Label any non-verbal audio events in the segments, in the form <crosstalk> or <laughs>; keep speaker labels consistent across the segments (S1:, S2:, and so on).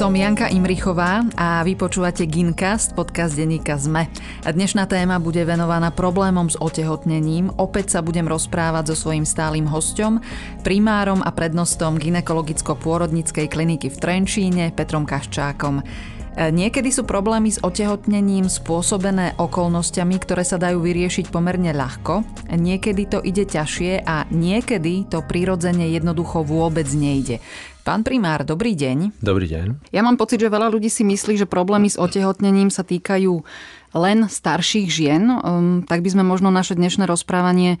S1: Som Janka Imrichová a vy počúvate Gincast, podcast denníka ZME. Dnešná téma bude venovaná problémom s otehotnením. Opäť sa budem rozprávať so svojím stálym hostom, primárom a prednostom ginekologicko-pôrodnickej kliniky v Trenčíne Petrom Kaščákom. E, niekedy sú problémy s otehotnením spôsobené okolnostiami, ktoré sa dajú vyriešiť pomerne ľahko, niekedy to ide ťažšie a niekedy to prirodzene jednoducho vôbec nejde. Pán primár, dobrý deň.
S2: Dobrý deň.
S1: Ja mám pocit, že veľa ľudí si myslí, že problémy s otehotnením sa týkajú len starších žien. Ehm, tak by sme možno naše dnešné rozprávanie e,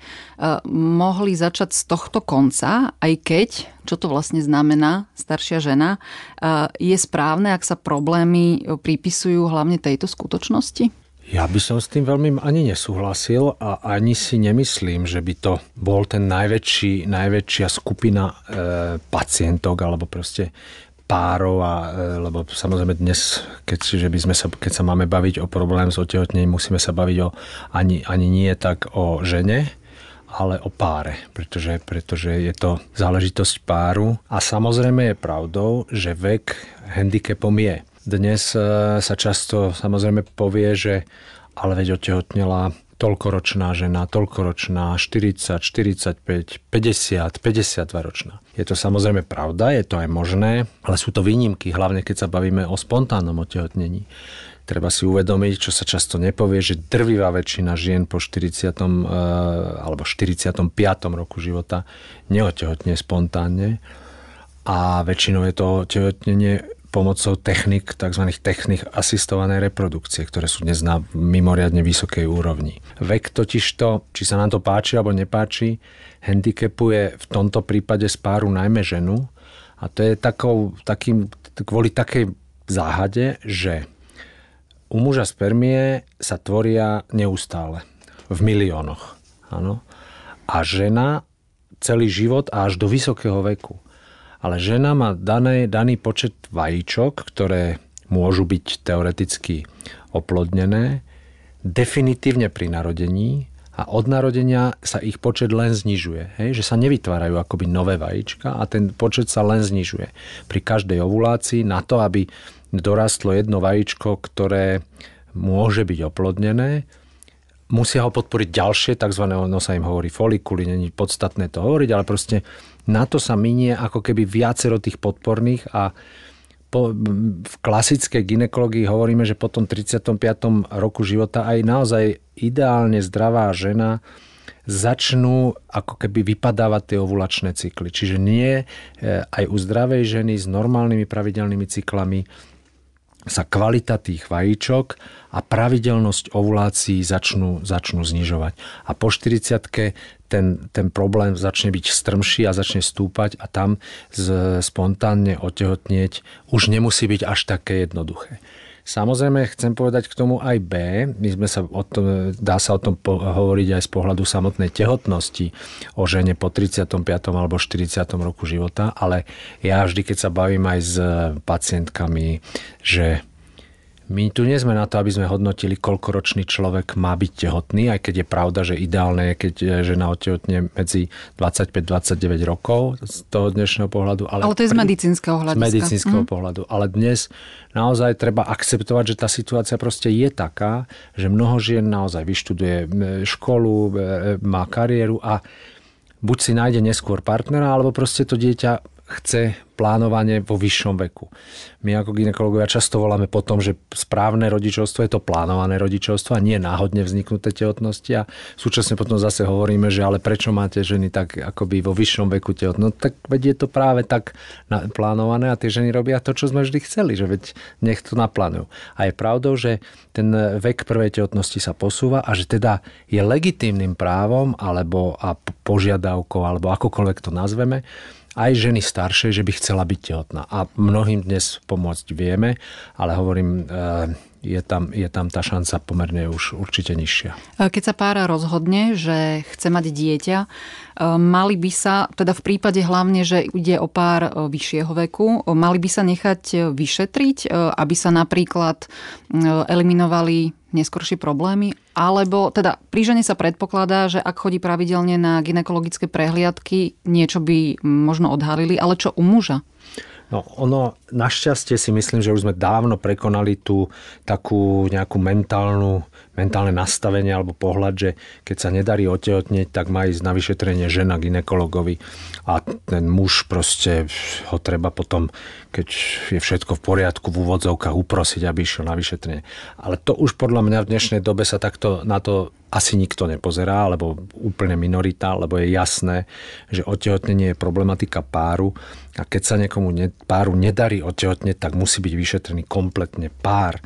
S1: mohli začať z tohto konca, aj keď, čo to vlastne znamená staršia žena, e, je správne, ak sa problémy pripisujú hlavne tejto skutočnosti?
S2: Ja by som s tým veľmi ani nesúhlasil a ani si nemyslím, že by to bol ten najväčší, najväčšia skupina e, pacientok alebo proste párov, a, e, lebo samozrejme dnes, keď, že by sme sa, keď sa máme baviť o problém s otehotnením, musíme sa baviť o, ani, ani nie tak o žene, ale o páre, pretože, pretože je to záležitosť páru a samozrejme je pravdou, že vek handicapom je. Dnes e, sa často samozrejme povie, že ale veď otehotnela toľkoročná žena, toľkoročná, 40, 45, 50, 52 ročná. Je to samozrejme pravda, je to aj možné, ale sú to výnimky, hlavne keď sa bavíme o spontánnom otehotnení. Treba si uvedomiť, čo sa často nepovie, že drvivá väčšina žien po 40. E, alebo 45. roku života neotehotne spontánne a väčšinou je to tehotnenie pomocou technik, tzv. technik asistovanej reprodukcie, ktoré sú dnes na mimoriadne vysokej úrovni. Vek totiž to, či sa nám to páči alebo nepáči, handicapuje v tomto prípade spáru najmä ženu a to je takou, takým, kvôli takej záhade, že u muža spermie sa tvoria neustále, v miliónoch. Áno. A žena celý život a až do vysokého veku ale žena má dané, daný počet vajíčok, ktoré môžu byť teoreticky oplodnené, definitívne pri narodení a od narodenia sa ich počet len znižuje. Hej? Že sa nevytvárajú akoby nové vajíčka a ten počet sa len znižuje. Pri každej ovulácii na to, aby dorastlo jedno vajíčko, ktoré môže byť oplodnené, musia ho podporiť ďalšie, tzv. no sa im hovorí folikuly, není podstatné to hovoriť, ale proste na to sa minie ako keby viacero tých podporných a po, v klasickej ginekologii hovoríme, že po tom 35. roku života aj naozaj ideálne zdravá žena začnú ako keby vypadávať tie ovulačné cykly. Čiže nie e, aj u zdravej ženy s normálnymi pravidelnými cyklami sa kvalita tých vajíčok a pravidelnosť ovulácií začnú, začnú znižovať. A po 40 ten, ten problém začne byť strmší a začne stúpať a tam z, spontánne otehotnieť už nemusí byť až také jednoduché. Samozrejme, chcem povedať k tomu aj B. My sme sa o tom, dá sa o tom hovoriť aj z pohľadu samotnej tehotnosti o žene po 35. alebo 40. roku života, ale ja vždy, keď sa bavím aj s pacientkami, že my tu nie sme na to, aby sme hodnotili, koľko ročný človek má byť tehotný, aj keď je pravda, že ideálne je, keď žena otehotne medzi 25-29 rokov z toho dnešného pohľadu. Ale, ale to je z medicínskeho hľadiska. Z medicínskeho mm. pohľadu. Ale dnes naozaj treba akceptovať, že tá situácia proste je taká, že mnoho žien naozaj vyštuduje školu, má kariéru a buď si nájde neskôr partnera, alebo proste to dieťa chce plánovanie vo vyššom veku. My ako ginekologovia často voláme po tom, že správne rodičovstvo je to plánované rodičovstvo a nie náhodne vzniknuté tehotnosti a súčasne potom zase hovoríme, že ale prečo máte ženy tak akoby vo vyššom veku tehotnosti? No tak veď je to práve tak plánované a tie ženy robia to, čo sme vždy chceli, že veď nech to naplánujú. A je pravdou, že ten vek prvej tehotnosti sa posúva a že teda je legitímnym právom alebo a požiadavkou alebo akokoľvek to nazveme, aj ženy staršie, že by chcela byť tehotná. A mnohým dnes pomôcť vieme, ale hovorím, eh, je tam, je tam tá šanca pomerne už určite nižšia.
S1: Eh, keď sa pára rozhodne, že chce mať dieťa, eh, mali by sa, teda v prípade hlavne, že ide o pár vyššieho veku, mali by sa nechať vyšetriť, aby sa napríklad eliminovali neskôršie problémy? Alebo teda pri žene sa predpokladá, že ak chodí pravidelne na ginekologické prehliadky, niečo by možno odhalili, ale čo u muža?
S2: No ono, našťastie si myslím, že už sme dávno prekonali tú takú nejakú mentálnu mentálne nastavenie alebo pohľad, že keď sa nedarí otehotneť, tak má ísť na vyšetrenie žena ginekologovi a ten muž proste ho treba potom, keď je všetko v poriadku, v úvodzovkách uprosiť, aby išiel na vyšetrenie. Ale to už podľa mňa v dnešnej dobe sa takto na to asi nikto nepozerá, alebo úplne minorita, lebo je jasné, že otehotnenie je problematika páru a keď sa niekomu páru nedarí otehotneť, tak musí byť vyšetrený kompletne pár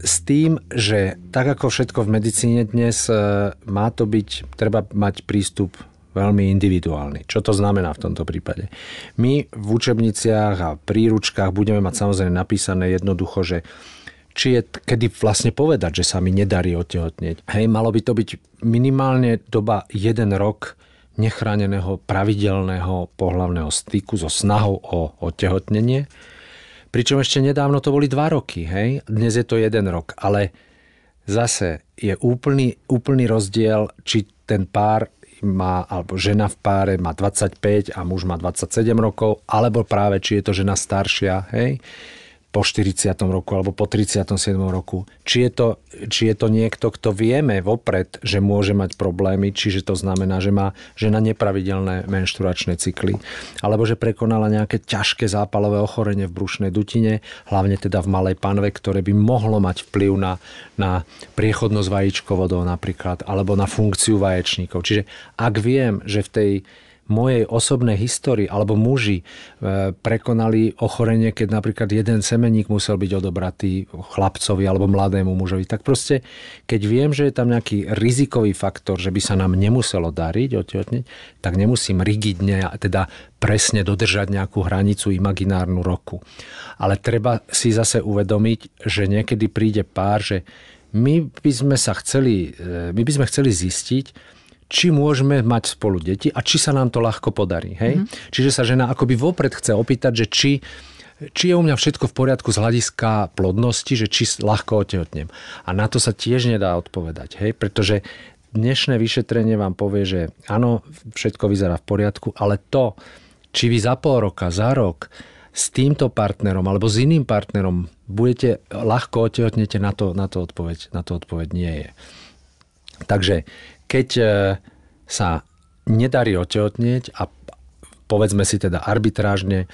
S2: s tým, že tak ako všetko v medicíne dnes, e, má to byť, treba mať prístup veľmi individuálny. Čo to znamená v tomto prípade? My v učebniciach a príručkách budeme mať samozrejme napísané jednoducho, že či je kedy vlastne povedať, že sa mi nedarí otehotnieť. Hej, malo by to byť minimálne doba jeden rok nechráneného pravidelného pohlavného styku so snahou o otehotnenie Pričom ešte nedávno to boli dva roky, hej? Dnes je to jeden rok, ale zase je úplný, úplný rozdiel, či ten pár má, alebo žena v páre má 25 a muž má 27 rokov, alebo práve či je to žena staršia, hej? po 40. roku alebo po 37. roku. Či je, to, či je to niekto, kto vieme vopred, že môže mať problémy, čiže to znamená, že má žena nepravidelné menšturačné cykly, alebo že prekonala nejaké ťažké zápalové ochorenie v brušnej dutine, hlavne teda v malej panve, ktoré by mohlo mať vplyv na, na priechodnosť vajíčkovodov napríklad, alebo na funkciu vaječníkov. Čiže ak viem, že v tej mojej osobnej histórii alebo muži e, prekonali ochorenie, keď napríklad jeden semeník musel byť odobratý chlapcovi alebo mladému mužovi. Tak proste, keď viem, že je tam nejaký rizikový faktor, že by sa nám nemuselo dariť, otehotniť, tak nemusím rigidne, teda presne dodržať nejakú hranicu imaginárnu roku. Ale treba si zase uvedomiť, že niekedy príde pár, že my by sme sa chceli, e, my by sme chceli zistiť, či môžeme mať spolu deti a či sa nám to ľahko podarí. Hej? Mm-hmm. Čiže sa žena akoby vopred chce opýtať, že či či je u mňa všetko v poriadku z hľadiska plodnosti, že či ľahko otehotnem. A na to sa tiež nedá odpovedať, hej? pretože dnešné vyšetrenie vám povie, že áno, všetko vyzerá v poriadku, ale to, či vy za pol roka, za rok s týmto partnerom alebo s iným partnerom budete ľahko otehotnete, na to, na to, odpoveď, na to odpoveď nie je. Takže keď e, sa nedarí otehotnieť a povedzme si teda arbitrážne e,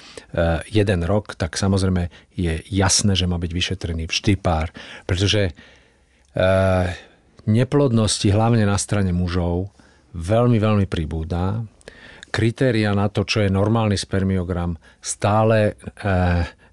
S2: jeden rok, tak samozrejme je jasné, že má byť vyšetrený vždy pár, pretože e, neplodnosti hlavne na strane mužov veľmi, veľmi pribúda. Kritéria na to, čo je normálny spermiogram, stále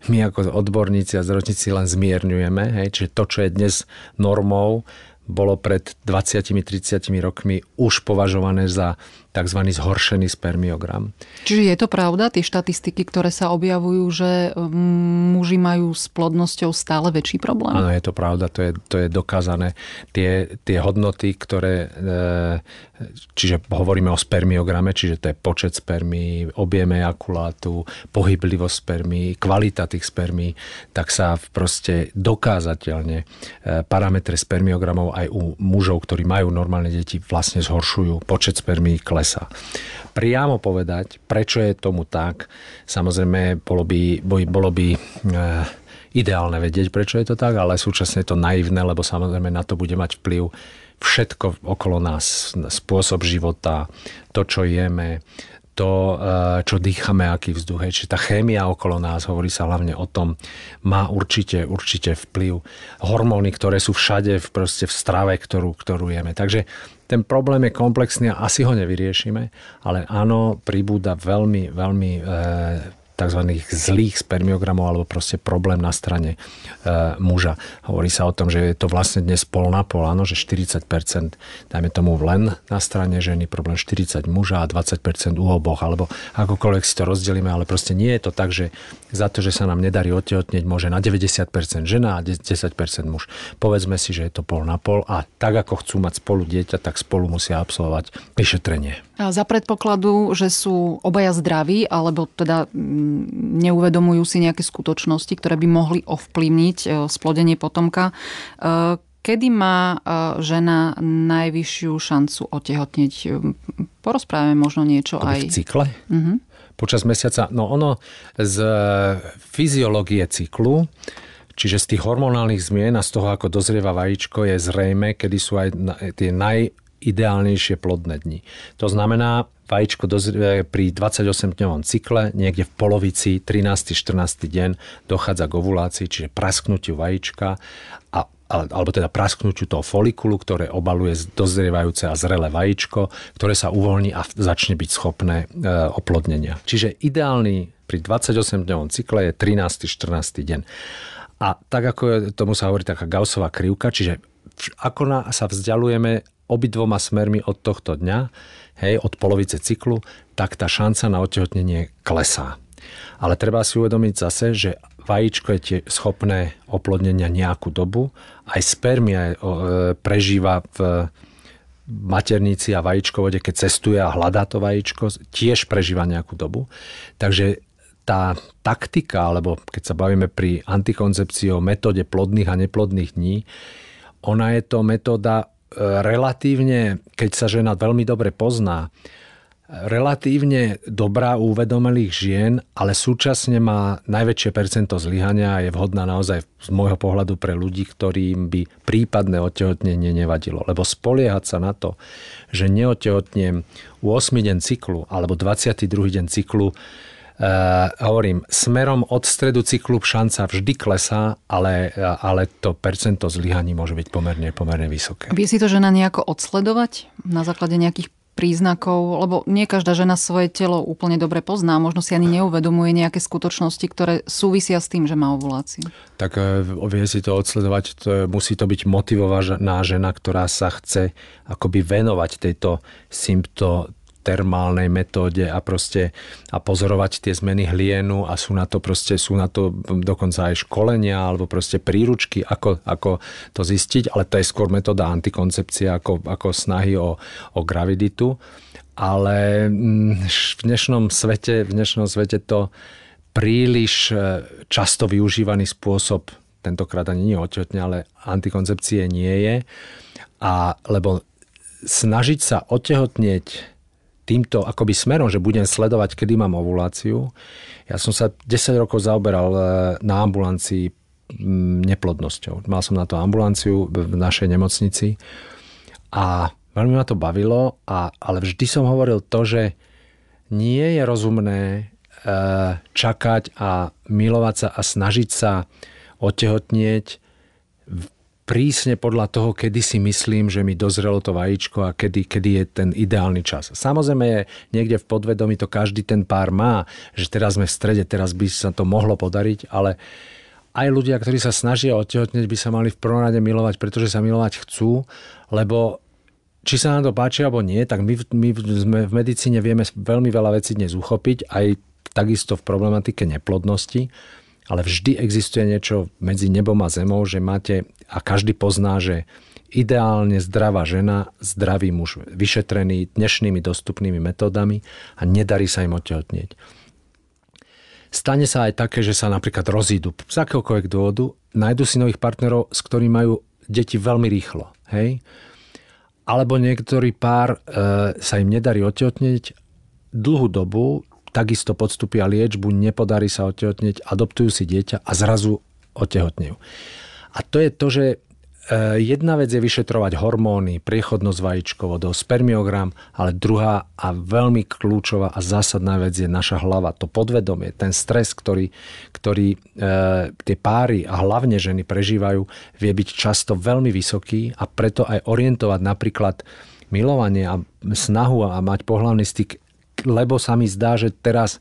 S2: my ako odborníci a zročníci len zmierňujeme. Hej, čiže to, čo je dnes normou, bolo pred 20-30 rokmi už považované za tzv. zhoršený spermiogram.
S1: Čiže je to pravda, tie štatistiky, ktoré sa objavujú, že mm, muži majú s plodnosťou stále väčší problém?
S2: Áno, je to pravda, to je, to je dokázané. Tie, tie hodnoty, ktoré... E, čiže hovoríme o spermiograme, čiže to je počet spermí, objem ejakulátu, pohyblivosť spermí, kvalita tých spermí, tak sa proste dokázateľne e, parametre spermiogramov aj u mužov, ktorí majú normálne deti, vlastne zhoršujú. Počet spermí klesá klesá. Priamo povedať, prečo je tomu tak, samozrejme bolo by, bolo by e, ideálne vedieť, prečo je to tak, ale súčasne je to naivné, lebo samozrejme na to bude mať vplyv všetko okolo nás, spôsob života, to, čo jeme, to, eh, čo dýchame, aký vzduch je. tá chémia okolo nás, hovorí sa hlavne o tom, má určite, určite vplyv. Hormóny, ktoré sú všade v, proste v strave, ktorú, ktorú jeme. Takže ten problém je komplexný a asi ho nevyriešime, ale áno, pribúda veľmi, veľmi e, tzv. zlých spermiogramov alebo proste problém na strane e, muža. Hovorí sa o tom, že je to vlastne dnes pol na pol, áno, že 40%, dajme tomu len na strane ženy, problém 40 muža a 20% u oboch, alebo akokoľvek si to rozdelíme, ale proste nie je to tak, že za to, že sa nám nedarí otehotneť, môže na 90% žena a 10% muž. Povedzme si, že je to pol na pol a tak, ako chcú mať spolu dieťa, tak spolu musia absolvovať vyšetrenie.
S1: A za predpokladu, že sú obaja zdraví, alebo teda neuvedomujú si nejaké skutočnosti, ktoré by mohli ovplyvniť e, splodenie potomka. E, kedy má e, žena najvyššiu šancu otehotneť? Porozprávame možno niečo aj... V cykle? Uh-huh.
S2: Počas mesiaca? No ono z fyziológie cyklu Čiže z tých hormonálnych zmien a z toho, ako dozrieva vajíčko, je zrejme, kedy sú aj tie naj ideálnejšie plodné dni. To znamená, vajíčko dozrie pri 28-dňovom cykle, niekde v polovici 13. 14. deň dochádza k ovulácii, čiže prasknutiu vajíčka a alebo teda prasknutiu toho folikulu, ktoré obaluje dozrievajúce a zrelé vajíčko, ktoré sa uvoľní a začne byť schopné e, oplodnenia. Čiže ideálny pri 28-dňovom cykle je 13. 14. deň. A tak ako je, tomu sa hovorí taká gausová krivka, čiže ako na, sa vzdialujeme obidvoma smermi od tohto dňa, hej, od polovice cyklu, tak tá šanca na otehotnenie klesá. Ale treba si uvedomiť zase, že vajíčko je tie schopné oplodnenia nejakú dobu, aj spermia e, prežíva v maternici a vajíčkovode, keď cestuje a hľadá to vajíčko, tiež prežíva nejakú dobu. Takže tá taktika, alebo keď sa bavíme pri antikoncepcii o metóde plodných a neplodných dní, ona je to metóda relatívne, keď sa žena veľmi dobre pozná, relatívne dobrá u uvedomelých žien, ale súčasne má najväčšie percento zlyhania a je vhodná naozaj z môjho pohľadu pre ľudí, ktorým by prípadné otehotnenie nevadilo. Lebo spoliehať sa na to, že neotehotnem u 8. deň cyklu alebo 22. deň cyklu, Uh, hovorím, smerom od stredu cyklu šanca vždy klesá, ale, eh, ale to percento zlyhaní môže byť pomerne, pomerne vysoké. Vie
S1: si to žena nejako odsledovať na základe nejakých príznakov, lebo nie každá žena svoje telo úplne dobre pozná, možno si ani neuvedomuje nejaké skutočnosti, ktoré súvisia s tým, že má ovuláciu.
S2: Tak eh, vie si to odsledovať, to, musí to byť motivovaná žena, ktorá sa chce akoby venovať tejto symptó, termálnej metóde a proste a pozorovať tie zmeny hlienu a sú na to proste, sú na to dokonca aj školenia alebo proste príručky, ako, ako to zistiť, ale to je skôr metóda antikoncepcia ako, ako snahy o, o graviditu. Ale mm, v dnešnom svete, v dnešnom svete to príliš e, často využívaný spôsob, tentokrát ani nie otehotne, ale antikoncepcie nie je. A lebo snažiť sa otehotnieť týmto akoby smerom, že budem sledovať, kedy mám ovuláciu. Ja som sa 10 rokov zaoberal e, na ambulancii neplodnosťou. Mal som na to ambulanciu v našej nemocnici a veľmi ma to bavilo, a, ale vždy som hovoril to, že nie je rozumné e, čakať a milovať sa a snažiť sa otehotnieť prísne podľa toho, kedy si myslím, že mi dozrelo to vajíčko a kedy, kedy je ten ideálny čas. Samozrejme je niekde v podvedomí to každý ten pár má, že teraz sme v strede, teraz by sa to mohlo podariť, ale aj ľudia, ktorí sa snažia odtehotneť, by sa mali v prvom rade milovať, pretože sa milovať chcú, lebo či sa nám to páči alebo nie, tak my, my sme v medicíne vieme veľmi veľa vecí dnes uchopiť, aj takisto v problematike neplodnosti ale vždy existuje niečo medzi nebom a zemou, že máte, a každý pozná, že ideálne zdravá žena, zdravý muž, vyšetrený dnešnými dostupnými metódami a nedarí sa im otehotnieť. Stane sa aj také, že sa napríklad rozídu z akéhokoľvek dôvodu, nájdu si nových partnerov, s ktorými majú deti veľmi rýchlo. Hej? Alebo niektorý pár e, sa im nedarí otehotnieť dlhú dobu, takisto podstúpia liečbu, nepodarí sa otehotneť, adoptujú si dieťa a zrazu otehotnejú. A to je to, že e, jedna vec je vyšetrovať hormóny, priechodnosť do spermiogram, ale druhá a veľmi kľúčová a zásadná vec je naša hlava, to podvedomie, ten stres, ktorý, ktorý e, tie páry a hlavne ženy prežívajú, vie byť často veľmi vysoký a preto aj orientovať napríklad milovanie a snahu a mať pohľavný styk lebo sa mi zdá, že teraz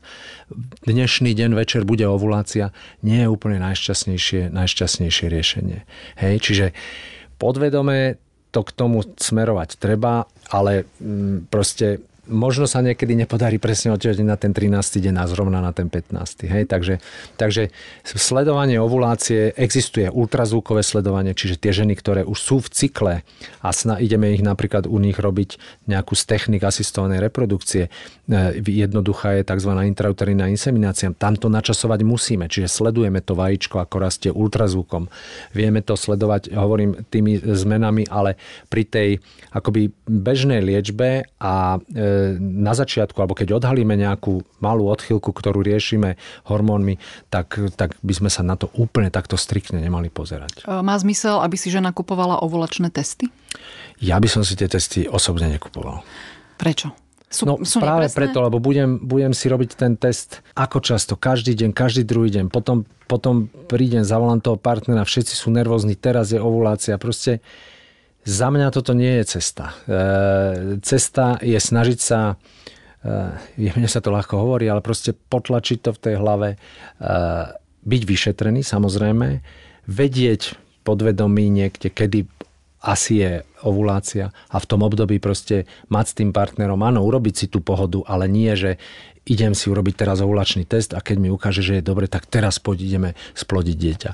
S2: dnešný deň večer bude ovulácia, nie je úplne najšťastnejšie, najšťastnejšie riešenie. Hej, čiže podvedome to k tomu smerovať treba, ale mm, proste možno sa niekedy nepodarí presne odtiaľ na ten 13. deň a zrovna na ten 15. Hej? Takže, takže sledovanie ovulácie, existuje ultrazvukové sledovanie, čiže tie ženy, ktoré už sú v cykle a sna, ideme ich napríklad u nich robiť nejakú z technik asistovanej reprodukcie, e, jednoduchá je tzv. intrauterinná inseminácia, tam to načasovať musíme, čiže sledujeme to vajíčko, ako rastie ultrazvukom. Vieme to sledovať, hovorím, tými zmenami, ale pri tej akoby bežnej liečbe a e, na začiatku, alebo keď odhalíme nejakú malú odchylku, ktorú riešime hormónmi, tak, tak by sme sa na to úplne takto striktne nemali pozerať.
S1: E, má zmysel, aby si žena kupovala ovulačné testy?
S2: Ja by som si tie testy osobne nekupoval. Prečo? Sú, no sú práve nepresné? preto, lebo budem, budem si robiť ten test ako často, každý deň, každý druhý deň. Potom, potom prídem, zavolám toho partnera, všetci sú nervózni, teraz je ovulácia. Proste za mňa toto nie je cesta. E, cesta je snažiť sa e, mne sa to ľahko hovorí, ale proste potlačiť to v tej hlave, e, byť vyšetrený samozrejme, vedieť podvedomí niekde, kedy asi je ovulácia a v tom období proste mať s tým partnerom, áno, urobiť si tú pohodu, ale nie, že idem si urobiť teraz ovulačný test a keď mi ukáže, že je dobre, tak teraz poď ideme splodiť dieťa.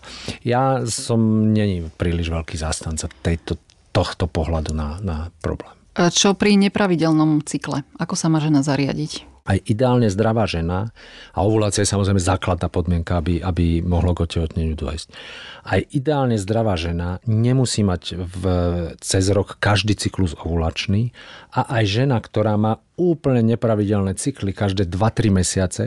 S2: Ja som není príliš veľký zástanca tejto tohto pohľadu na, na problém.
S1: Čo pri nepravidelnom cykle? Ako sa má žena zariadiť?
S2: Aj ideálne zdravá žena, a ovulácia je samozrejme základná podmienka, aby, aby mohlo k otehotneniu dojsť. Aj ideálne zdravá žena nemusí mať v, cez rok každý cyklus ovulačný, a aj žena, ktorá má úplne nepravidelné cykly každé 2-3 mesiace,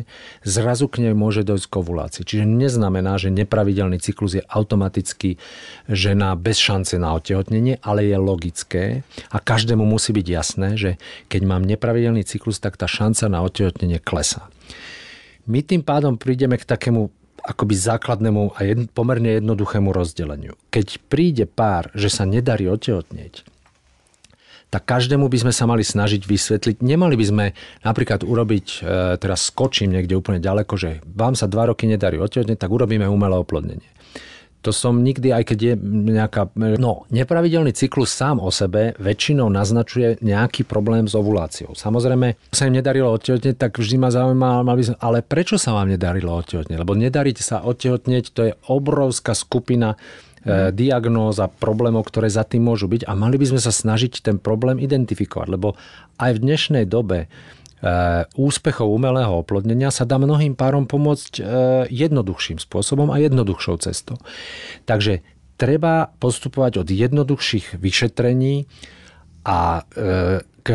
S2: zrazu k nej môže dojsť k ovulácii. Čiže neznamená, že nepravidelný cyklus je automaticky žena bez šance na otehotnenie, ale je logické a každému musí byť jasné, že keď mám nepravidelný cyklus, tak tá šanca na otehotnenie klesá. My tým pádom prídeme k takému akoby základnému a jedn, pomerne jednoduchému rozdeleniu. Keď príde pár, že sa nedarí otehotnieť, tak každému by sme sa mali snažiť vysvetliť. Nemali by sme napríklad urobiť, e, teraz skočím niekde úplne ďaleko, že vám sa dva roky nedarí otehotneť, tak urobíme umelé oplodnenie. To som nikdy, aj keď je nejaká... No, nepravidelný cyklus sám o sebe väčšinou naznačuje nejaký problém s ovuláciou. Samozrejme, sa im nedarilo odtehotneť, tak vždy ma zaujíma, ale prečo sa vám nedarilo odtehotneť? Lebo nedariť sa odtehotneť, to je obrovská skupina Eh, diagnóz a problémov, ktoré za tým môžu byť a mali by sme sa snažiť ten problém identifikovať, lebo aj v dnešnej dobe eh, úspechov umelého oplodnenia sa dá mnohým párom pomôcť eh, jednoduchším spôsobom a jednoduchšou cestou. Takže treba postupovať od jednoduchších vyšetrení a k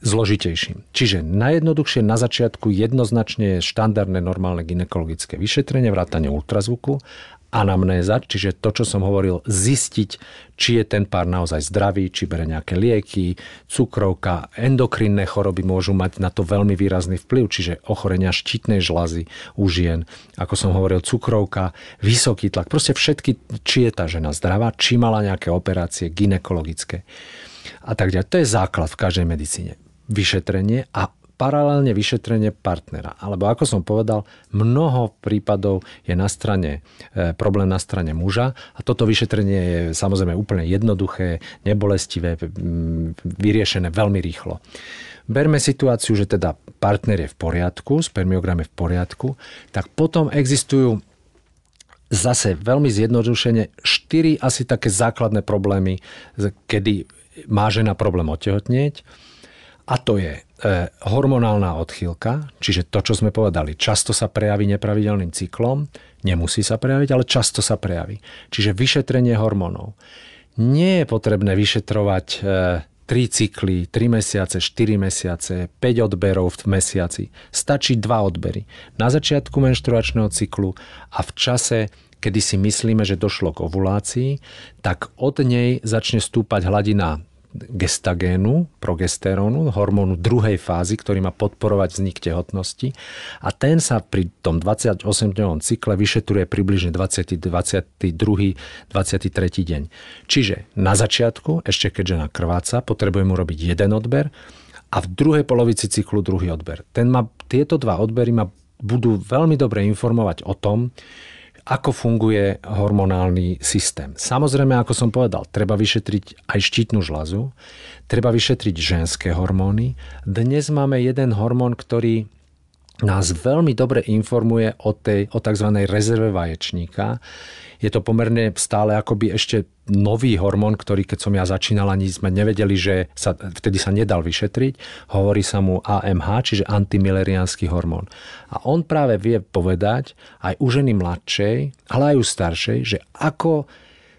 S2: zložitejším. Čiže najjednoduchšie na začiatku jednoznačne je štandardné normálne ginekologické vyšetrenie, vrátanie ultrazvuku anamnéza, čiže to, čo som hovoril, zistiť, či je ten pár naozaj zdravý, či bere nejaké lieky, cukrovka, endokrinné choroby môžu mať na to veľmi výrazný vplyv, čiže ochorenia štítnej žlazy u žien, ako som hovoril, cukrovka, vysoký tlak, proste všetky, či je tá žena zdravá, či mala nejaké operácie ginekologické a tak ďalej. To je základ v každej medicíne vyšetrenie a paralelne vyšetrenie partnera. Alebo ako som povedal, mnoho prípadov je na strane, e, problém na strane muža a toto vyšetrenie je samozrejme úplne jednoduché, nebolestivé, vyriešené veľmi rýchlo. Berme situáciu, že teda partner je v poriadku, spermiogram je v poriadku, tak potom existujú zase veľmi zjednodušene štyri asi také základné problémy, kedy má žena problém otehotnieť a to je e, hormonálna odchýlka, čiže to, čo sme povedali, často sa prejaví nepravidelným cyklom, nemusí sa prejaviť, ale často sa prejaví. Čiže vyšetrenie hormónov. Nie je potrebné vyšetrovať e, 3 cykly, 3 mesiace, 4 mesiace, 5 odberov v mesiaci. Stačí 2 odbery. Na začiatku menštruačného cyklu a v čase, kedy si myslíme, že došlo k ovulácii, tak od nej začne stúpať hladina gestagénu, progesterónu, hormónu druhej fázy, ktorý má podporovať vznik tehotnosti. A ten sa pri tom 28-dňovom cykle vyšetruje približne 20, 22. 23. deň. Čiže na začiatku, ešte keď žena krváca, potrebujem urobiť jeden odber a v druhej polovici cyklu druhý odber. Ten má, tieto dva odbery ma budú veľmi dobre informovať o tom, ako funguje hormonálny systém. Samozrejme, ako som povedal, treba vyšetriť aj štítnu žlazu, treba vyšetriť ženské hormóny. Dnes máme jeden hormón, ktorý nás veľmi dobre informuje o, tej, o tzv. rezerve vaječníka. Je to pomerne stále akoby ešte nový hormón, ktorý keď som ja začínal, ani sme nevedeli, že sa, vtedy sa nedal vyšetriť. Hovorí sa mu AMH, čiže antimilerianský hormón. A on práve vie povedať aj u ženy mladšej, ale aj u staršej, že ako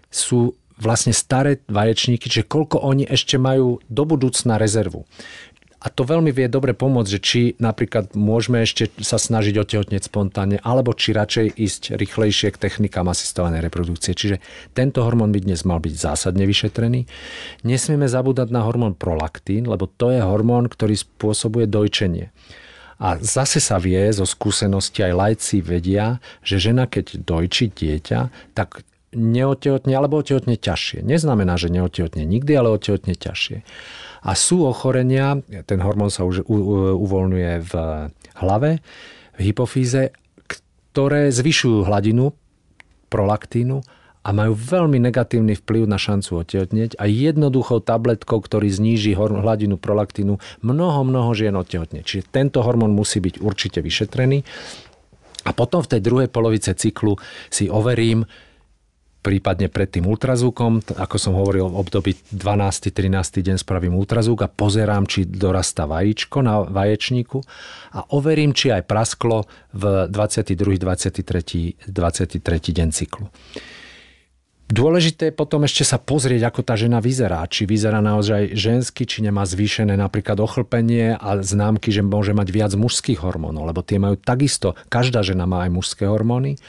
S2: sú vlastne staré vaječníky, že koľko oni ešte majú do budúcna rezervu. A to veľmi vie dobre pomôcť, že či napríklad môžeme ešte sa snažiť otehotneť spontánne, alebo či radšej ísť rýchlejšie k technikám asistovanej reprodukcie. Čiže tento hormón by dnes mal byť zásadne vyšetrený. Nesmieme zabúdať na hormón prolaktín, lebo to je hormón, ktorý spôsobuje dojčenie. A zase sa vie, zo skúsenosti aj lajci vedia, že žena keď dojčí dieťa, tak neotehotne alebo otehotne ťažšie. Neznamená, že neotehotne nikdy, ale otehotne ťažšie. A sú ochorenia, ten hormón sa už uvoľňuje v hlave, v hypofíze, ktoré zvyšujú hladinu prolaktínu a majú veľmi negatívny vplyv na šancu otehotnieť a jednoduchou tabletkou, ktorý zníži hladinu prolaktínu, mnoho, mnoho žien otehotne. Čiže tento hormón musí byť určite vyšetrený. A potom v tej druhej polovice cyklu si overím, prípadne tým ultrazvukom. Ako som hovoril, v období 12. 13. deň spravím ultrazvuk a pozerám, či dorasta vajíčko na vaječníku a overím, či aj prasklo v 22., 23., 23. deň cyklu. Dôležité je potom ešte sa pozrieť, ako tá žena vyzerá. Či vyzerá naozaj žensky, či nemá zvýšené napríklad ochlpenie a známky, že môže mať viac mužských hormónov, lebo tie majú takisto. Každá žena má aj mužské hormóny,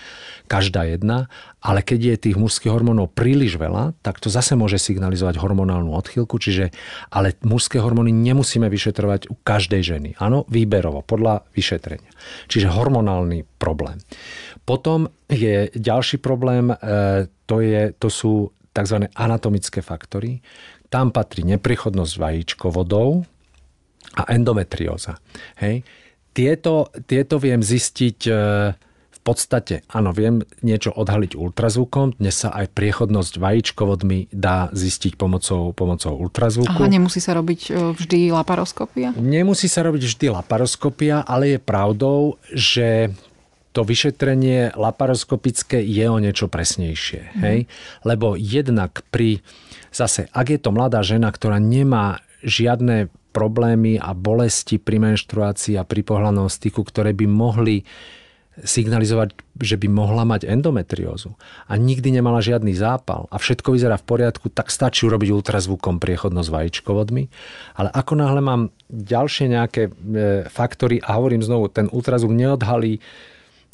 S2: každá jedna, ale keď je tých mužských hormónov príliš veľa, tak to zase môže signalizovať hormonálnu odchýlku, čiže ale mužské hormóny nemusíme vyšetrovať u každej ženy. Áno, výberovo, podľa vyšetrenia. Čiže hormonálny problém. Potom je ďalší problém, e, to, je, to sú tzv. anatomické faktory. Tam patrí neprichodnosť vajíčkovodov a endometrióza. Hej. Tieto, tieto viem zistiť e, v podstate, áno, viem niečo odhaliť ultrazvukom. Dnes sa aj priechodnosť vajíčkovodmi dá zistiť pomocou, pomocou ultrazvuku. Aha, nemusí
S1: sa robiť e, vždy laparoskopia?
S2: Nemusí sa robiť vždy laparoskopia, ale je pravdou, že to vyšetrenie laparoskopické je o niečo presnejšie. Mm. Hej? Lebo jednak pri, zase, ak je to mladá žena, ktorá nemá žiadne problémy a bolesti pri menštruácii a pri pohľadnom styku, ktoré by mohli signalizovať, že by mohla mať endometriózu a nikdy nemala žiadny zápal a všetko vyzerá v poriadku, tak stačí urobiť ultrazvukom priechodnosť vajíčkovodmi. Ale ako náhle mám ďalšie nejaké e, faktory a hovorím znovu, ten ultrazvuk neodhalí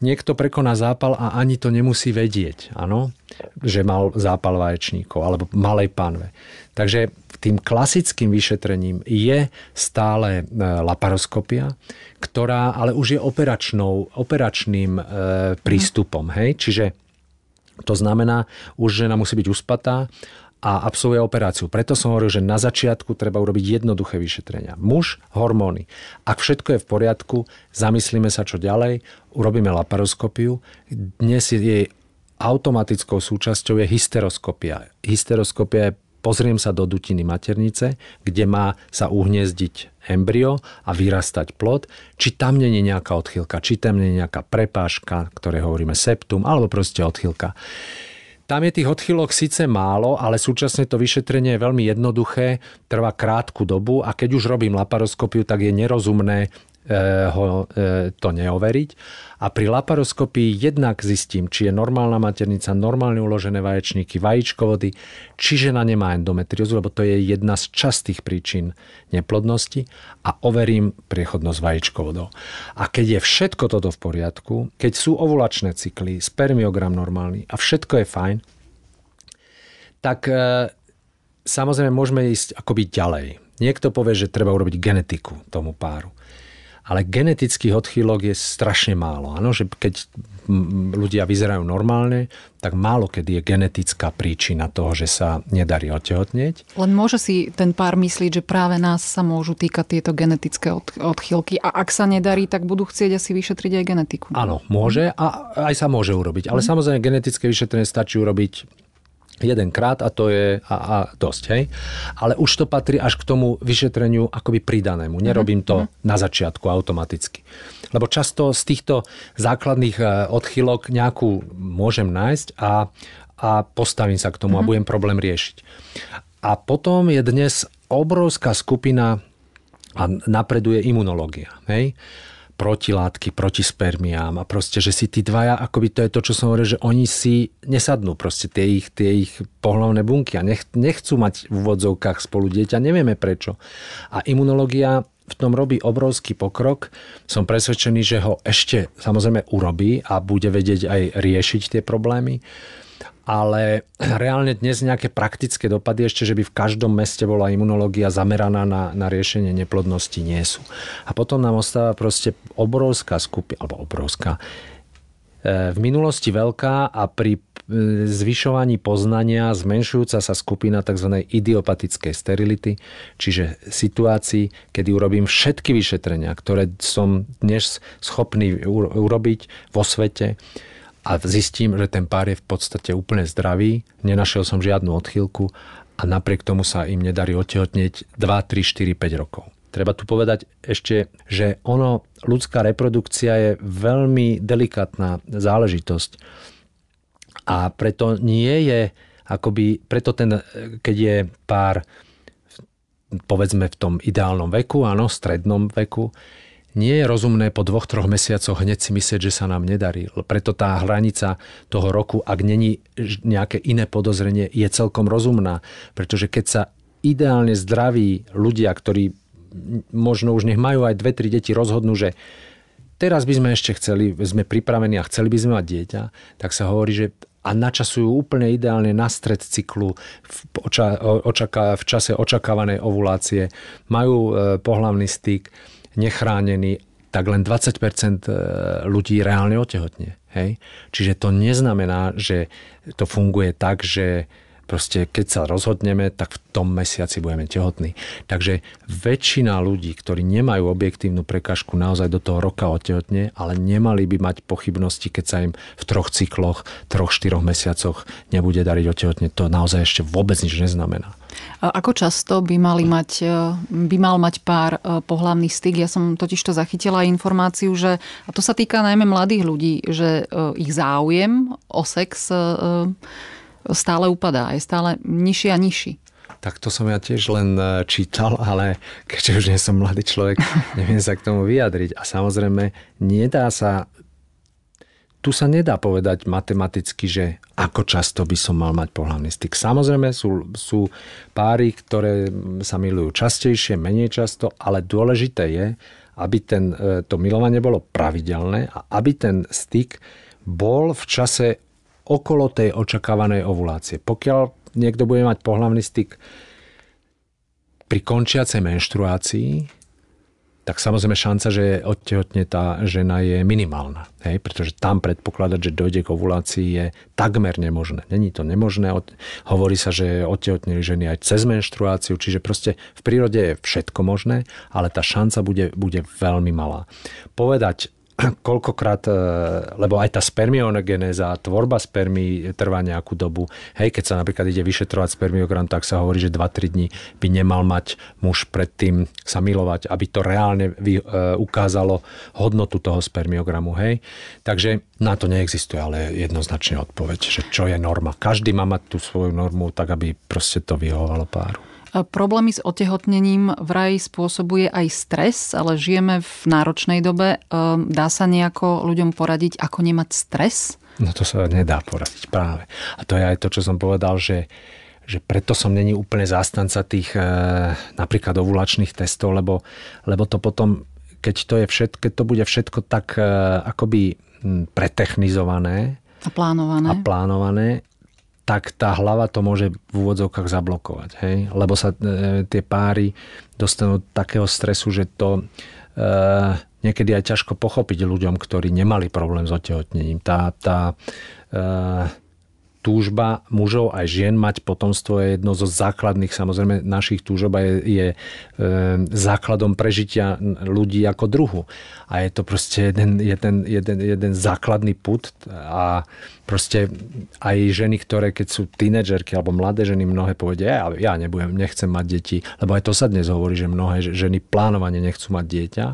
S2: niekto prekoná zápal a ani to nemusí vedieť, ano? že mal zápal vaječníkov alebo malej panve. Takže tým klasickým vyšetrením je stále e, laparoskopia, ktorá ale už je operačnou, operačným e, prístupom. Hej? Čiže to znamená už, žena musí byť uspatá a absolvuje operáciu. Preto som hovoril, že na začiatku treba urobiť jednoduché vyšetrenia. Muž, hormóny. Ak všetko je v poriadku, zamyslíme sa čo ďalej, urobíme laparoskopiu. Dnes jej automatickou súčasťou je hysteroskopia. Hysteroskopia je pozriem sa do dutiny maternice, kde má sa uhniezdiť embryo a vyrastať plod, či tam nie je nejaká odchýlka, či tam nie je nejaká prepáška, ktoré hovoríme septum, alebo proste odchýlka. Tam je tých odchylok síce málo, ale súčasne to vyšetrenie je veľmi jednoduché, trvá krátku dobu a keď už robím laparoskopiu, tak je nerozumné Eh, ho eh, to neoveriť. A pri laparoskopii jednak zistím, či je normálna maternica, normálne uložené vaječníky, vajíčkovody, či žena nemá endometriózu, lebo to je jedna z častých príčin neplodnosti a overím priechodnosť vajíčkovodov. A keď je všetko toto v poriadku, keď sú ovulačné cykly, spermiogram normálny a všetko je fajn, tak eh, samozrejme môžeme ísť akoby ďalej. Niekto povie, že treba urobiť genetiku tomu páru ale genetických odchýlok je strašne málo. Ano, že keď ľudia vyzerajú normálne, tak málo kedy je genetická príčina toho, že sa nedarí otehotneť.
S1: Len môže si ten pár myslieť, že práve nás sa môžu týkať tieto genetické odchýlky a ak sa nedarí, tak budú chcieť asi vyšetriť aj genetiku. Áno,
S2: môže a aj sa môže urobiť. Ale mm. samozrejme genetické vyšetrenie stačí urobiť jedenkrát a to je a, a dosť, hej. Ale už to patrí až k tomu vyšetreniu akoby pridanému. Mhm, Nerobím to mhm. na začiatku automaticky. Lebo často z týchto základných e, odchylok nejakú môžem nájsť a, a postavím sa k tomu a mhm. budem problém riešiť. A potom je dnes obrovská skupina a napreduje imunológia, hej protilátky proti spermiám a proste, že si tí dvaja, akoby to je to, čo som hovoril, že oni si nesadnú proste tie ich, tie ich pohľavné bunky a nech, nechcú mať v úvodzovkách spolu dieťa, nevieme prečo. A imunológia v tom robí obrovský pokrok. Som presvedčený, že ho ešte samozrejme urobí a bude vedieť aj riešiť tie problémy ale <clears throat> reálne dnes nejaké praktické dopady ešte, že by v každom meste bola imunológia zameraná na, na riešenie neplodnosti, nie sú. A potom nám ostáva proste obrovská skupina, alebo obrovská, e, v minulosti veľká a pri e, zvyšovaní poznania zmenšujúca sa skupina tzv. idiopatickej sterility, čiže situácií, kedy urobím všetky vyšetrenia, ktoré som dnes schopný urobiť vo svete, a zistím, že ten pár je v podstate úplne zdravý, nenašiel som žiadnu odchýlku a napriek tomu sa im nedarí otehotnieť 2, 3, 4, 5 rokov. Treba tu povedať ešte, že ono, ľudská reprodukcia je veľmi delikatná záležitosť a preto nie je, akoby, preto ten, keď je pár povedzme v tom ideálnom veku, áno, strednom veku, nie je rozumné po dvoch, troch mesiacoch hneď si myslieť, že sa nám nedarí. Preto tá hranica toho roku, ak není nejaké iné podozrenie, je celkom rozumná. Pretože keď sa ideálne zdraví ľudia, ktorí možno už nech majú aj dve, tri deti, rozhodnú, že teraz by sme ešte chceli, sme pripravení a chceli by sme mať dieťa, tak sa hovorí, že a načasujú úplne ideálne na stred cyklu v, oča, očaká, v čase očakávanej ovulácie, majú e, pohlavný styk, nechránení, tak len 20% e, ľudí reálne otehotne. Hej? Čiže to neznamená, že to funguje tak, že Proste keď sa rozhodneme, tak v tom mesiaci budeme tehotní. Takže väčšina ľudí, ktorí nemajú objektívnu prekažku, naozaj do toho roka otehotne, ale nemali by mať pochybnosti, keď sa im v troch cykloch, troch, štyroch mesiacoch nebude dariť otehotne. To naozaj ešte vôbec nič neznamená.
S1: A ako často by, mali mať, e, by mal mať pár e, pohľavný styk? Ja som totiž to zachytila informáciu, že, a to sa týka najmä mladých ľudí, že e, ich záujem o sex stále upadá, je stále nižší a nižší.
S2: Tak to som ja tiež len e, čítal, ale keďže už nie som mladý človek, <laughs> neviem sa k tomu vyjadriť. A samozrejme, nedá sa tu sa nedá povedať matematicky, že ako často by som mal mať pohľavný styk. Samozrejme sú, sú páry, ktoré mm, sa milujú častejšie, menej často, ale dôležité je, aby ten, e, to milovanie bolo pravidelné a aby ten styk bol v čase okolo tej očakávanej ovulácie. Pokiaľ niekto bude mať pohľavný styk pri končiacej menštruácii, tak samozrejme šanca, že odtehotne tá žena je minimálna. Hej? Pretože tam predpokladať, že dojde k ovulácii je takmer nemožné. Není to nemožné. Od... Hovorí sa, že odtehotneli ženy aj cez menštruáciu, čiže proste v prírode je všetko možné, ale tá šanca bude, bude veľmi malá. Povedať koľkokrát, e, lebo aj tá spermiogenéza, tvorba spermí trvá nejakú dobu. Hej, keď sa napríklad ide vyšetrovať spermiogram, tak sa hovorí, že 2-3 dní by nemal mať muž predtým sa milovať, aby to reálne vy, uh, ukázalo hodnotu toho spermiogramu. Hej. Takže na to neexistuje ale jednoznačne odpoveď, že čo je norma. Každý má mať tú svoju normu tak, aby proste to vyhovalo páru.
S1: Problémy s otehotnením vraj spôsobuje aj stres, ale žijeme v náročnej dobe. Ehm, dá sa nejako ľuďom poradiť, ako nemať stres?
S2: No to sa nedá poradiť práve. A to je aj to, čo som povedal, že že preto som není úplne zástanca tých e, napríklad ovulačných testov, lebo, lebo to potom, keď to, je všetko, keď to bude všetko tak e, akoby pretechnizované,
S1: a plánované. A
S2: plánované tak tá hlava to môže v úvodzovkách zablokovať. Hej? Lebo sa e, tie páry dostanú takého stresu, že to e, niekedy aj ťažko pochopiť ľuďom, ktorí nemali problém s otehotnením. Tá, tá e, túžba mužov aj žien mať potomstvo je jedno zo základných, samozrejme, našich túžob a je, je e, základom prežitia ľudí ako druhu. A je to proste jeden, jeden, jeden, jeden základný put a proste aj ženy, ktoré keď sú tínedžerky alebo mladé ženy, mnohé povedia, ja, ja nebudem, nechcem mať deti, lebo aj to sa dnes hovorí, že mnohé ženy plánovane nechcú mať dieťa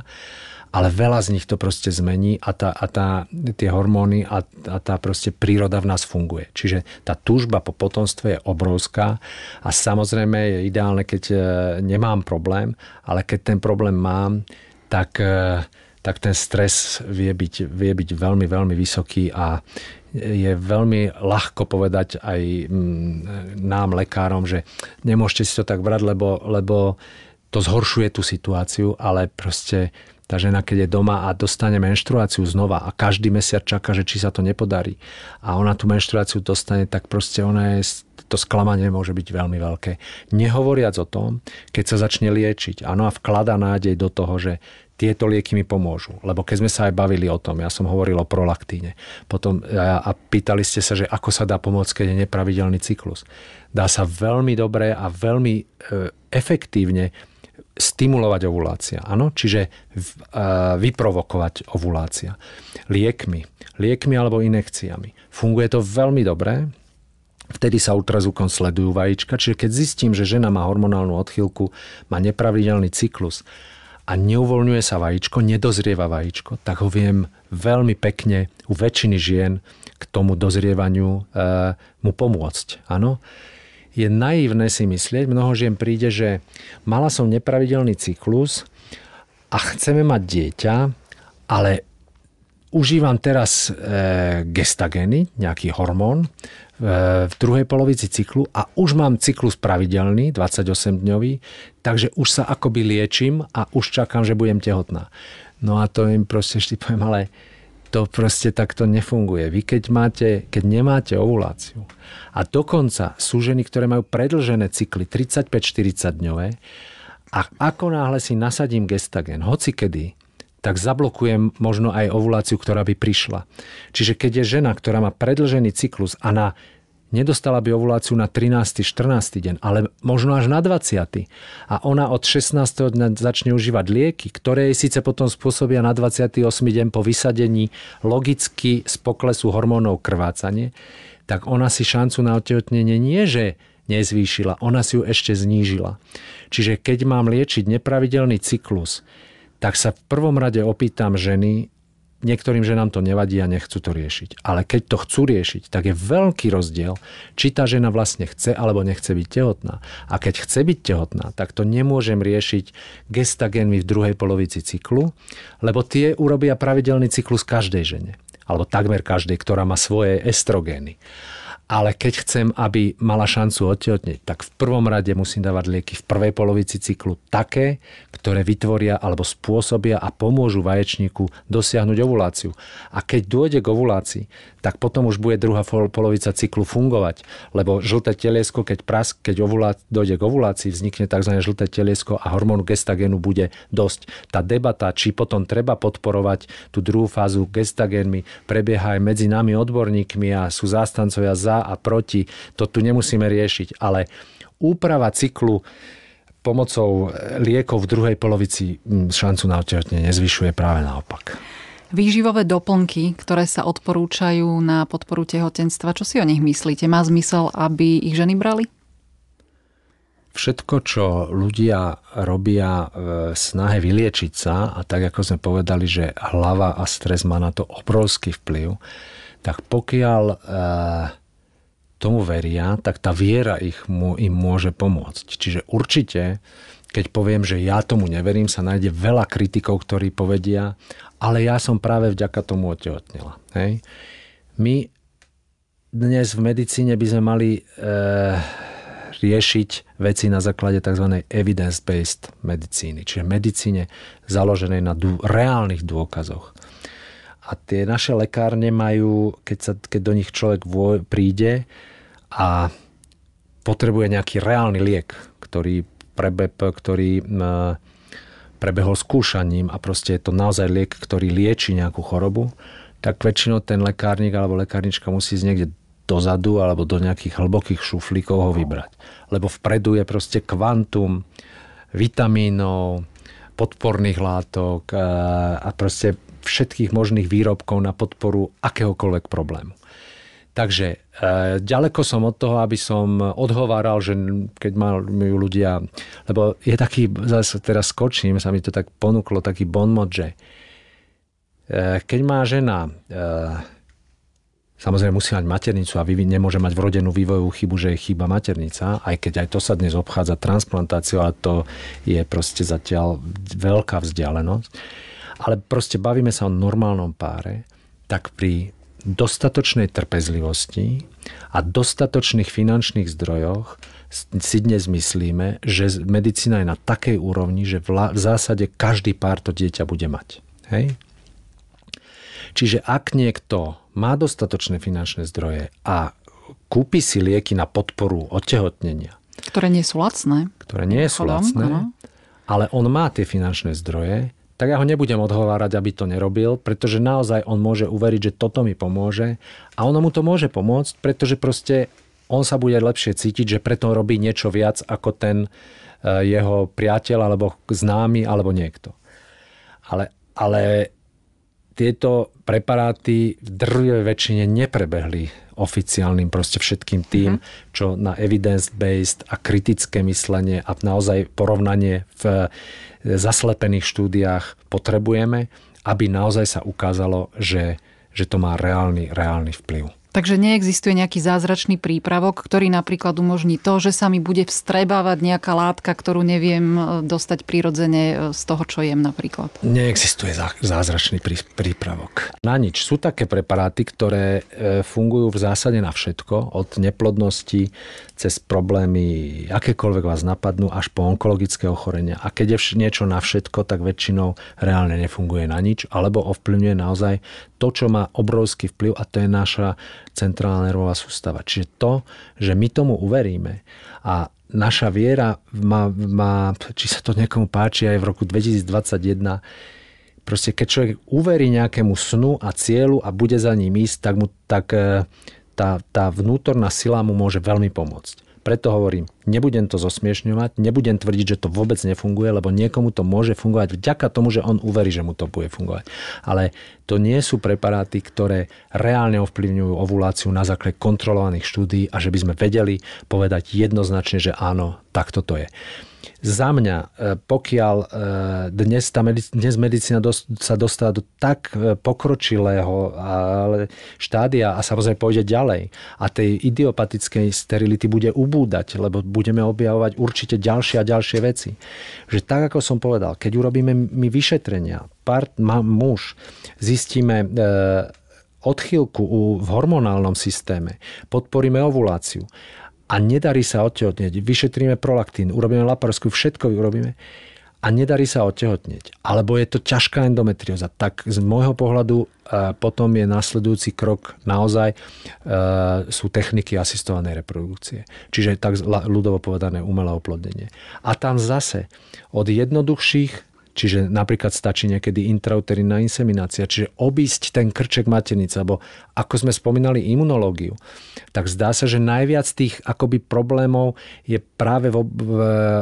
S2: ale veľa z nich to proste zmení a, tá, a tá, tie hormóny a, a tá proste príroda v nás funguje. Čiže tá túžba po potomstve je obrovská a samozrejme je ideálne, keď e, nemám problém, ale keď ten problém mám, tak, e, tak ten stres vie byť, vie byť veľmi, veľmi vysoký a je veľmi ľahko povedať aj mm, nám, lekárom, že nemôžete si to tak brať, lebo, lebo to zhoršuje tú situáciu, ale proste tá žena, keď je doma a dostane menštruáciu znova a každý mesiac čaká, že či sa to nepodarí a ona tú menštruáciu dostane, tak proste ona je to sklamanie môže byť veľmi veľké. Nehovoriac o tom, keď sa začne liečiť. Áno, a vklada nádej do toho, že tieto lieky mi pomôžu. Lebo keď sme sa aj bavili o tom, ja som hovoril o prolaktíne, potom, a, a pýtali ste sa, že ako sa dá pomôcť, keď je nepravidelný cyklus. Dá sa veľmi dobre a veľmi e, efektívne stimulovať ovulácia. Áno? Čiže vyprovokovať ovulácia. Liekmi. Liekmi alebo inekciami. Funguje to veľmi dobre. Vtedy sa ultrazvukom sledujú vajíčka. Čiže keď zistím, že žena má hormonálnu odchýlku, má nepravidelný cyklus a neuvoľňuje sa vajíčko, nedozrieva vajíčko, tak ho viem veľmi pekne u väčšiny žien k tomu dozrievaniu e, mu pomôcť. Áno? je naivné si myslieť, mnoho žien príde, že mala som nepravidelný cyklus a chceme mať dieťa, ale užívam teraz e, gestageny, nejaký hormón, e, v druhej polovici cyklu a už mám cyklus pravidelný, 28-dňový, takže už sa akoby liečím a už čakám, že budem tehotná. No a to im proste ešte poviem, ale to proste takto nefunguje. Vy keď, máte, keď nemáte ovuláciu a dokonca sú ženy, ktoré majú predlžené cykly 35-40 dňové a ako náhle si nasadím gestagen, hoci kedy, tak zablokujem možno aj ovuláciu, ktorá by prišla. Čiže keď je žena, ktorá má predlžený cyklus a na Nedostala by ovuláciu na 13. 14. deň, ale možno až na 20. A ona od 16. dňa začne užívať lieky, ktoré jej síce potom spôsobia na 28. deň po vysadení logicky z poklesu hormónov krvácanie, tak ona si šancu na otehotnenie nie, že nezvýšila, ona si ju ešte znížila. Čiže keď mám liečiť nepravidelný cyklus, tak sa v prvom rade opýtam ženy, Niektorým ženám to nevadí a nechcú to riešiť. Ale keď to chcú riešiť, tak je veľký rozdiel, či tá žena vlastne chce alebo nechce byť tehotná. A keď chce byť tehotná, tak to nemôžem riešiť gestagenmi v druhej polovici cyklu, lebo tie urobia pravidelný cyklus každej žene. Alebo takmer každej, ktorá má svoje estrogény ale keď chcem, aby mala šancu odtehotneť, tak v prvom rade musím dávať lieky v prvej polovici cyklu také, ktoré vytvoria alebo spôsobia a pomôžu vaječníku dosiahnuť ovuláciu. A keď dôjde k ovulácii, tak potom už bude druhá polovica cyklu fungovať. Lebo žlté teliesko, keď prask, keď ovulá, dojde k ovulácii, vznikne tzv. žlté teliesko a hormónu gestagenu bude dosť. Tá debata, či potom treba podporovať tú druhú fázu gestagenmi, prebieha aj medzi nami odborníkmi a sú zástancovia za a proti. To tu nemusíme riešiť, ale úprava cyklu pomocou liekov v druhej polovici hm, šancu na otehotnenie nezvyšuje práve naopak.
S1: Výživové doplnky, ktoré sa odporúčajú na podporu tehotenstva, čo si o nich myslíte? Má zmysel, aby ich ženy brali?
S2: Všetko, čo ľudia robia v snahe vyliečiť sa, a tak ako sme povedali, že hlava a stres má na to obrovský vplyv, tak pokiaľ e, tomu veria, tak tá viera ich mu, im môže pomôcť. Čiže určite keď poviem, že ja tomu neverím, sa nájde veľa kritikov, ktorí povedia, ale ja som práve vďaka tomu otehotnila. Hej. My dnes v medicíne by sme mali e, riešiť veci na základe tzv. evidence-based medicíny, čiže medicíne založenej na dô, reálnych dôkazoch. A tie naše lekárne majú, keď, sa, keď do nich človek vô, príde a potrebuje nejaký reálny liek, ktorý pre BP, ktorý e, prebehol skúšaním a proste je to naozaj liek, ktorý lieči nejakú chorobu, tak väčšinou ten lekárnik alebo lekárnička musí ísť niekde dozadu alebo do nejakých hlbokých šuflíkov ho vybrať. Lebo vpredu je proste kvantum vitamínov, podporných látok eh, a proste všetkých možných výrobkov na podporu akéhokoľvek problému. Takže e, ďaleko som od toho, aby som odhováral, že keď majú ľudia, lebo je taký, zase teraz skočím, sa mi to tak ponúklo, taký bonmot, že e, keď má žena e, Samozrejme musí mať maternicu a vyvi- nemôže mať vrodenú vývojovú chybu, že je chyba maternica, aj keď aj to sa dnes obchádza transplantáciou a to je proste zatiaľ veľká vzdialenosť. Ale proste bavíme sa o normálnom páre, tak pri dostatočnej trpezlivosti a dostatočných finančných zdrojoch si dnes myslíme, že medicína je na takej úrovni, že v zásade každý pár to dieťa bude mať. Hej? Čiže ak niekto má dostatočné finančné zdroje a kúpi si lieky na podporu otehotnenia,
S1: ktoré nie sú lacné.
S2: Ktoré nie sú chodom, lacné, ale on má tie finančné zdroje, tak ja ho nebudem odhovárať, aby to nerobil, pretože naozaj on môže uveriť, že toto mi pomôže a ono mu to môže pomôcť, pretože proste on sa bude lepšie cítiť, že preto robí niečo viac ako ten e, jeho priateľ alebo známy alebo niekto. Ale, ale tieto preparáty v drvivej väčšine neprebehli oficiálnym proste všetkým tým, uh-huh. čo na evidence-based a kritické myslenie a naozaj porovnanie v e, zaslepených štúdiách potrebujeme, aby naozaj sa ukázalo, že, že to má reálny, reálny vplyv.
S1: Takže neexistuje nejaký zázračný prípravok, ktorý napríklad umožní to, že sa mi bude vstrebávať nejaká látka, ktorú neviem e, dostať prirodzene e, z toho, čo jem napríklad.
S2: Neexistuje zázračný prípravok. Na nič. Sú také preparáty, ktoré e, fungujú v zásade na všetko, od neplodnosti cez problémy, akékoľvek vás napadnú, až po onkologické ochorenia. A keď je niečo na všetko, tak väčšinou reálne nefunguje na nič, alebo ovplyvňuje naozaj to, čo má obrovský vplyv a to je naša centrálna nervová sústava. Čiže to, že my tomu uveríme a naša viera má, má, či sa to niekomu páči aj v roku 2021, proste keď človek uverí nejakému snu a cieľu a bude za ním ísť, tak, mu, tak eh, tá, tá vnútorná sila mu môže veľmi pomôcť. Preto hovorím, nebudem to zosmiešňovať, nebudem tvrdiť, že to vôbec nefunguje, lebo niekomu to môže fungovať vďaka tomu, že on uverí, že mu to bude fungovať. Ale to nie sú preparáty, ktoré reálne ovplyvňujú ovuláciu na základe kontrolovaných štúdí a že by sme vedeli povedať jednoznačne, že áno, takto to je. Za mňa, e, pokiaľ e, dnes, tá medic- dnes medicína sa dostala do tak e, pokročilého štádia a samozrejme pôjde ďalej a tej idiopatickej sterility bude ubúdať, lebo budeme objavovať určite ďalšie a ďalšie veci. Že tak, ako som povedal, keď urobíme my vyšetrenia, part, má muž, zistíme odchýlku v hormonálnom systéme, podporíme ovuláciu a nedarí sa odtehotneť. Vyšetríme prolaktín, urobíme laparoskú, všetko urobíme a nedarí sa odtehotneť. Alebo je to ťažká endometrióza. Tak z môjho pohľadu e, potom je nasledujúci krok naozaj e, sú techniky asistovanej reprodukcie. Čiže tak ľudovo povedané umelé oplodnenie. A tam zase od jednoduchších Čiže napríklad stačí niekedy intrauterinná inseminácia, čiže obísť ten krček maternice, alebo ako sme spomínali imunológiu, tak zdá sa, že najviac tých akoby problémov je práve v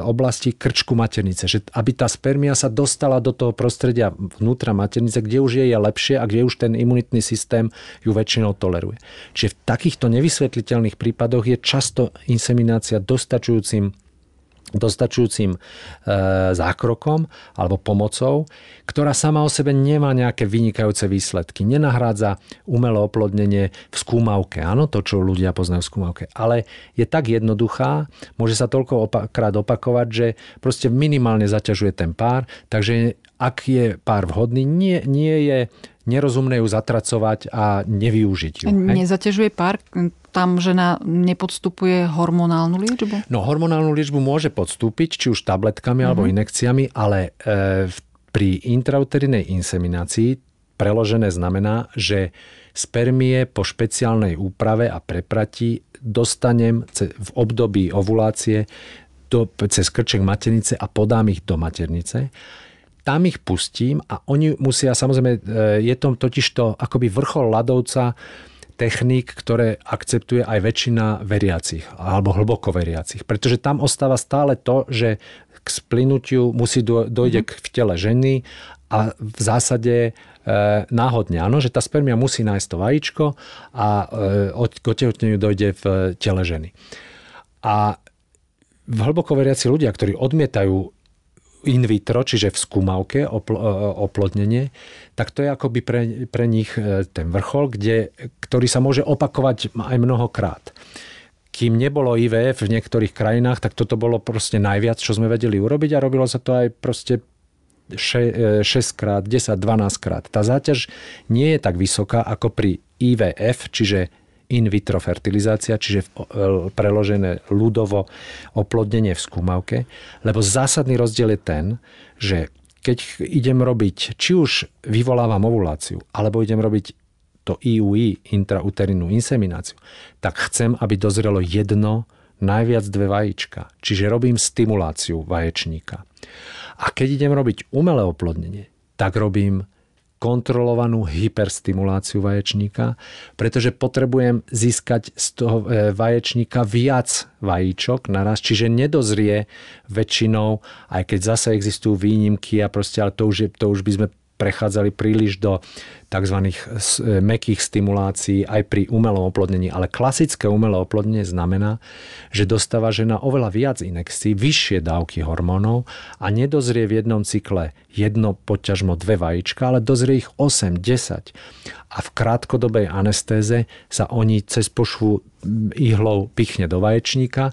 S2: oblasti krčku maternice, že aby tá spermia sa dostala do toho prostredia vnútra maternice, kde už je, je lepšie a kde už ten imunitný systém ju väčšinou toleruje. Čiže v takýchto nevysvetliteľných prípadoch je často inseminácia dostačujúcim dostačujúcim e, zákrokom alebo pomocou, ktorá sama o sebe nemá nejaké vynikajúce výsledky. Nenahrádza umelé oplodnenie v skúmavke, áno, to, čo ľudia poznajú v skúmavke, ale je tak jednoduchá, môže sa toľko opa- krát opakovať, že proste minimálne zaťažuje ten pár, takže ak je pár vhodný, nie, nie je nerozumné ju zatracovať a nevyužiť ju. Nezaťažuje
S1: pár tam žena nepodstupuje hormonálnu liečbu?
S2: No hormonálnu liečbu môže podstúpiť, či už tabletkami mm-hmm. alebo mhm. inekciami, ale e, v, pri intrauterinej inseminácii preložené znamená, že spermie po špeciálnej úprave a preprati dostanem v období ovulácie do, cez krček maternice a podám ich do maternice tam ich pustím a oni musia, samozrejme, e, je to totiž to akoby vrchol ľadovca techník, ktoré akceptuje aj väčšina veriacich, alebo hlboko veriacich. Pretože tam ostáva stále to, že k splinutiu musí do, dojde mm-hmm. k v tele ženy a v zásade e, náhodne, áno, že tá spermia musí nájsť to vajíčko a e, k otehotneniu dojde v tele ženy. A hlboko veriaci ľudia, ktorí odmietajú in vitro, čiže v skúmavke opl- e, oplodnenie, tak to je akoby pre, pre nich e, ten vrchol, kde, ktorý sa môže opakovať aj mnohokrát. Kým nebolo IVF v niektorých krajinách, tak toto bolo proste najviac, čo sme vedeli urobiť a robilo sa to aj proste 6 krát, 10, 12 krát. Tá záťaž nie je tak vysoká ako pri IVF, čiže in vitro fertilizácia, čiže e, preložené ľudovo oplodnenie v skúmavke, lebo zásadný rozdiel je ten, že keď idem robiť, či už vyvolávam ovuláciu, alebo idem robiť to IUI, intrauterinnú insemináciu, tak chcem, aby dozrelo jedno, najviac dve vajíčka. Čiže robím stimuláciu vaječníka. A keď idem robiť umelé oplodnenie, tak robím kontrolovanú hyperstimuláciu vaječníka, pretože potrebujem získať z toho e, vaječníka viac vajíčok naraz, čiže nedozrie väčšinou, aj keď zase existujú výnimky a proste, ale to už, je, to už by sme prechádzali príliš do tzv. E, mekých stimulácií aj pri umelom oplodnení. Ale klasické umelé oplodnenie znamená, že dostáva žena oveľa viac inekcií, vyššie dávky hormónov a nedozrie v jednom cykle jedno poťažmo dve vajíčka, ale dozrie ich 8, 10. A v krátkodobej anestéze sa oni cez pošvu ihlou pichne do vaječníka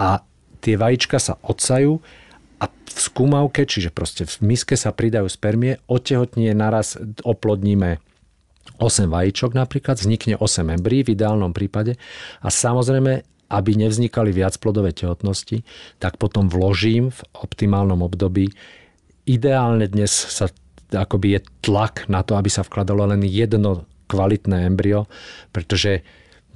S2: a tie vajíčka sa odsajú a v skúmavke, čiže proste v miske sa pridajú spermie, odtehotnie naraz oplodníme 8 vajíčok napríklad, vznikne 8 embryí v ideálnom prípade a samozrejme, aby nevznikali viac plodové tehotnosti, tak potom vložím v optimálnom období ideálne dnes sa akoby je tlak na to, aby sa vkladalo len jedno kvalitné embryo, pretože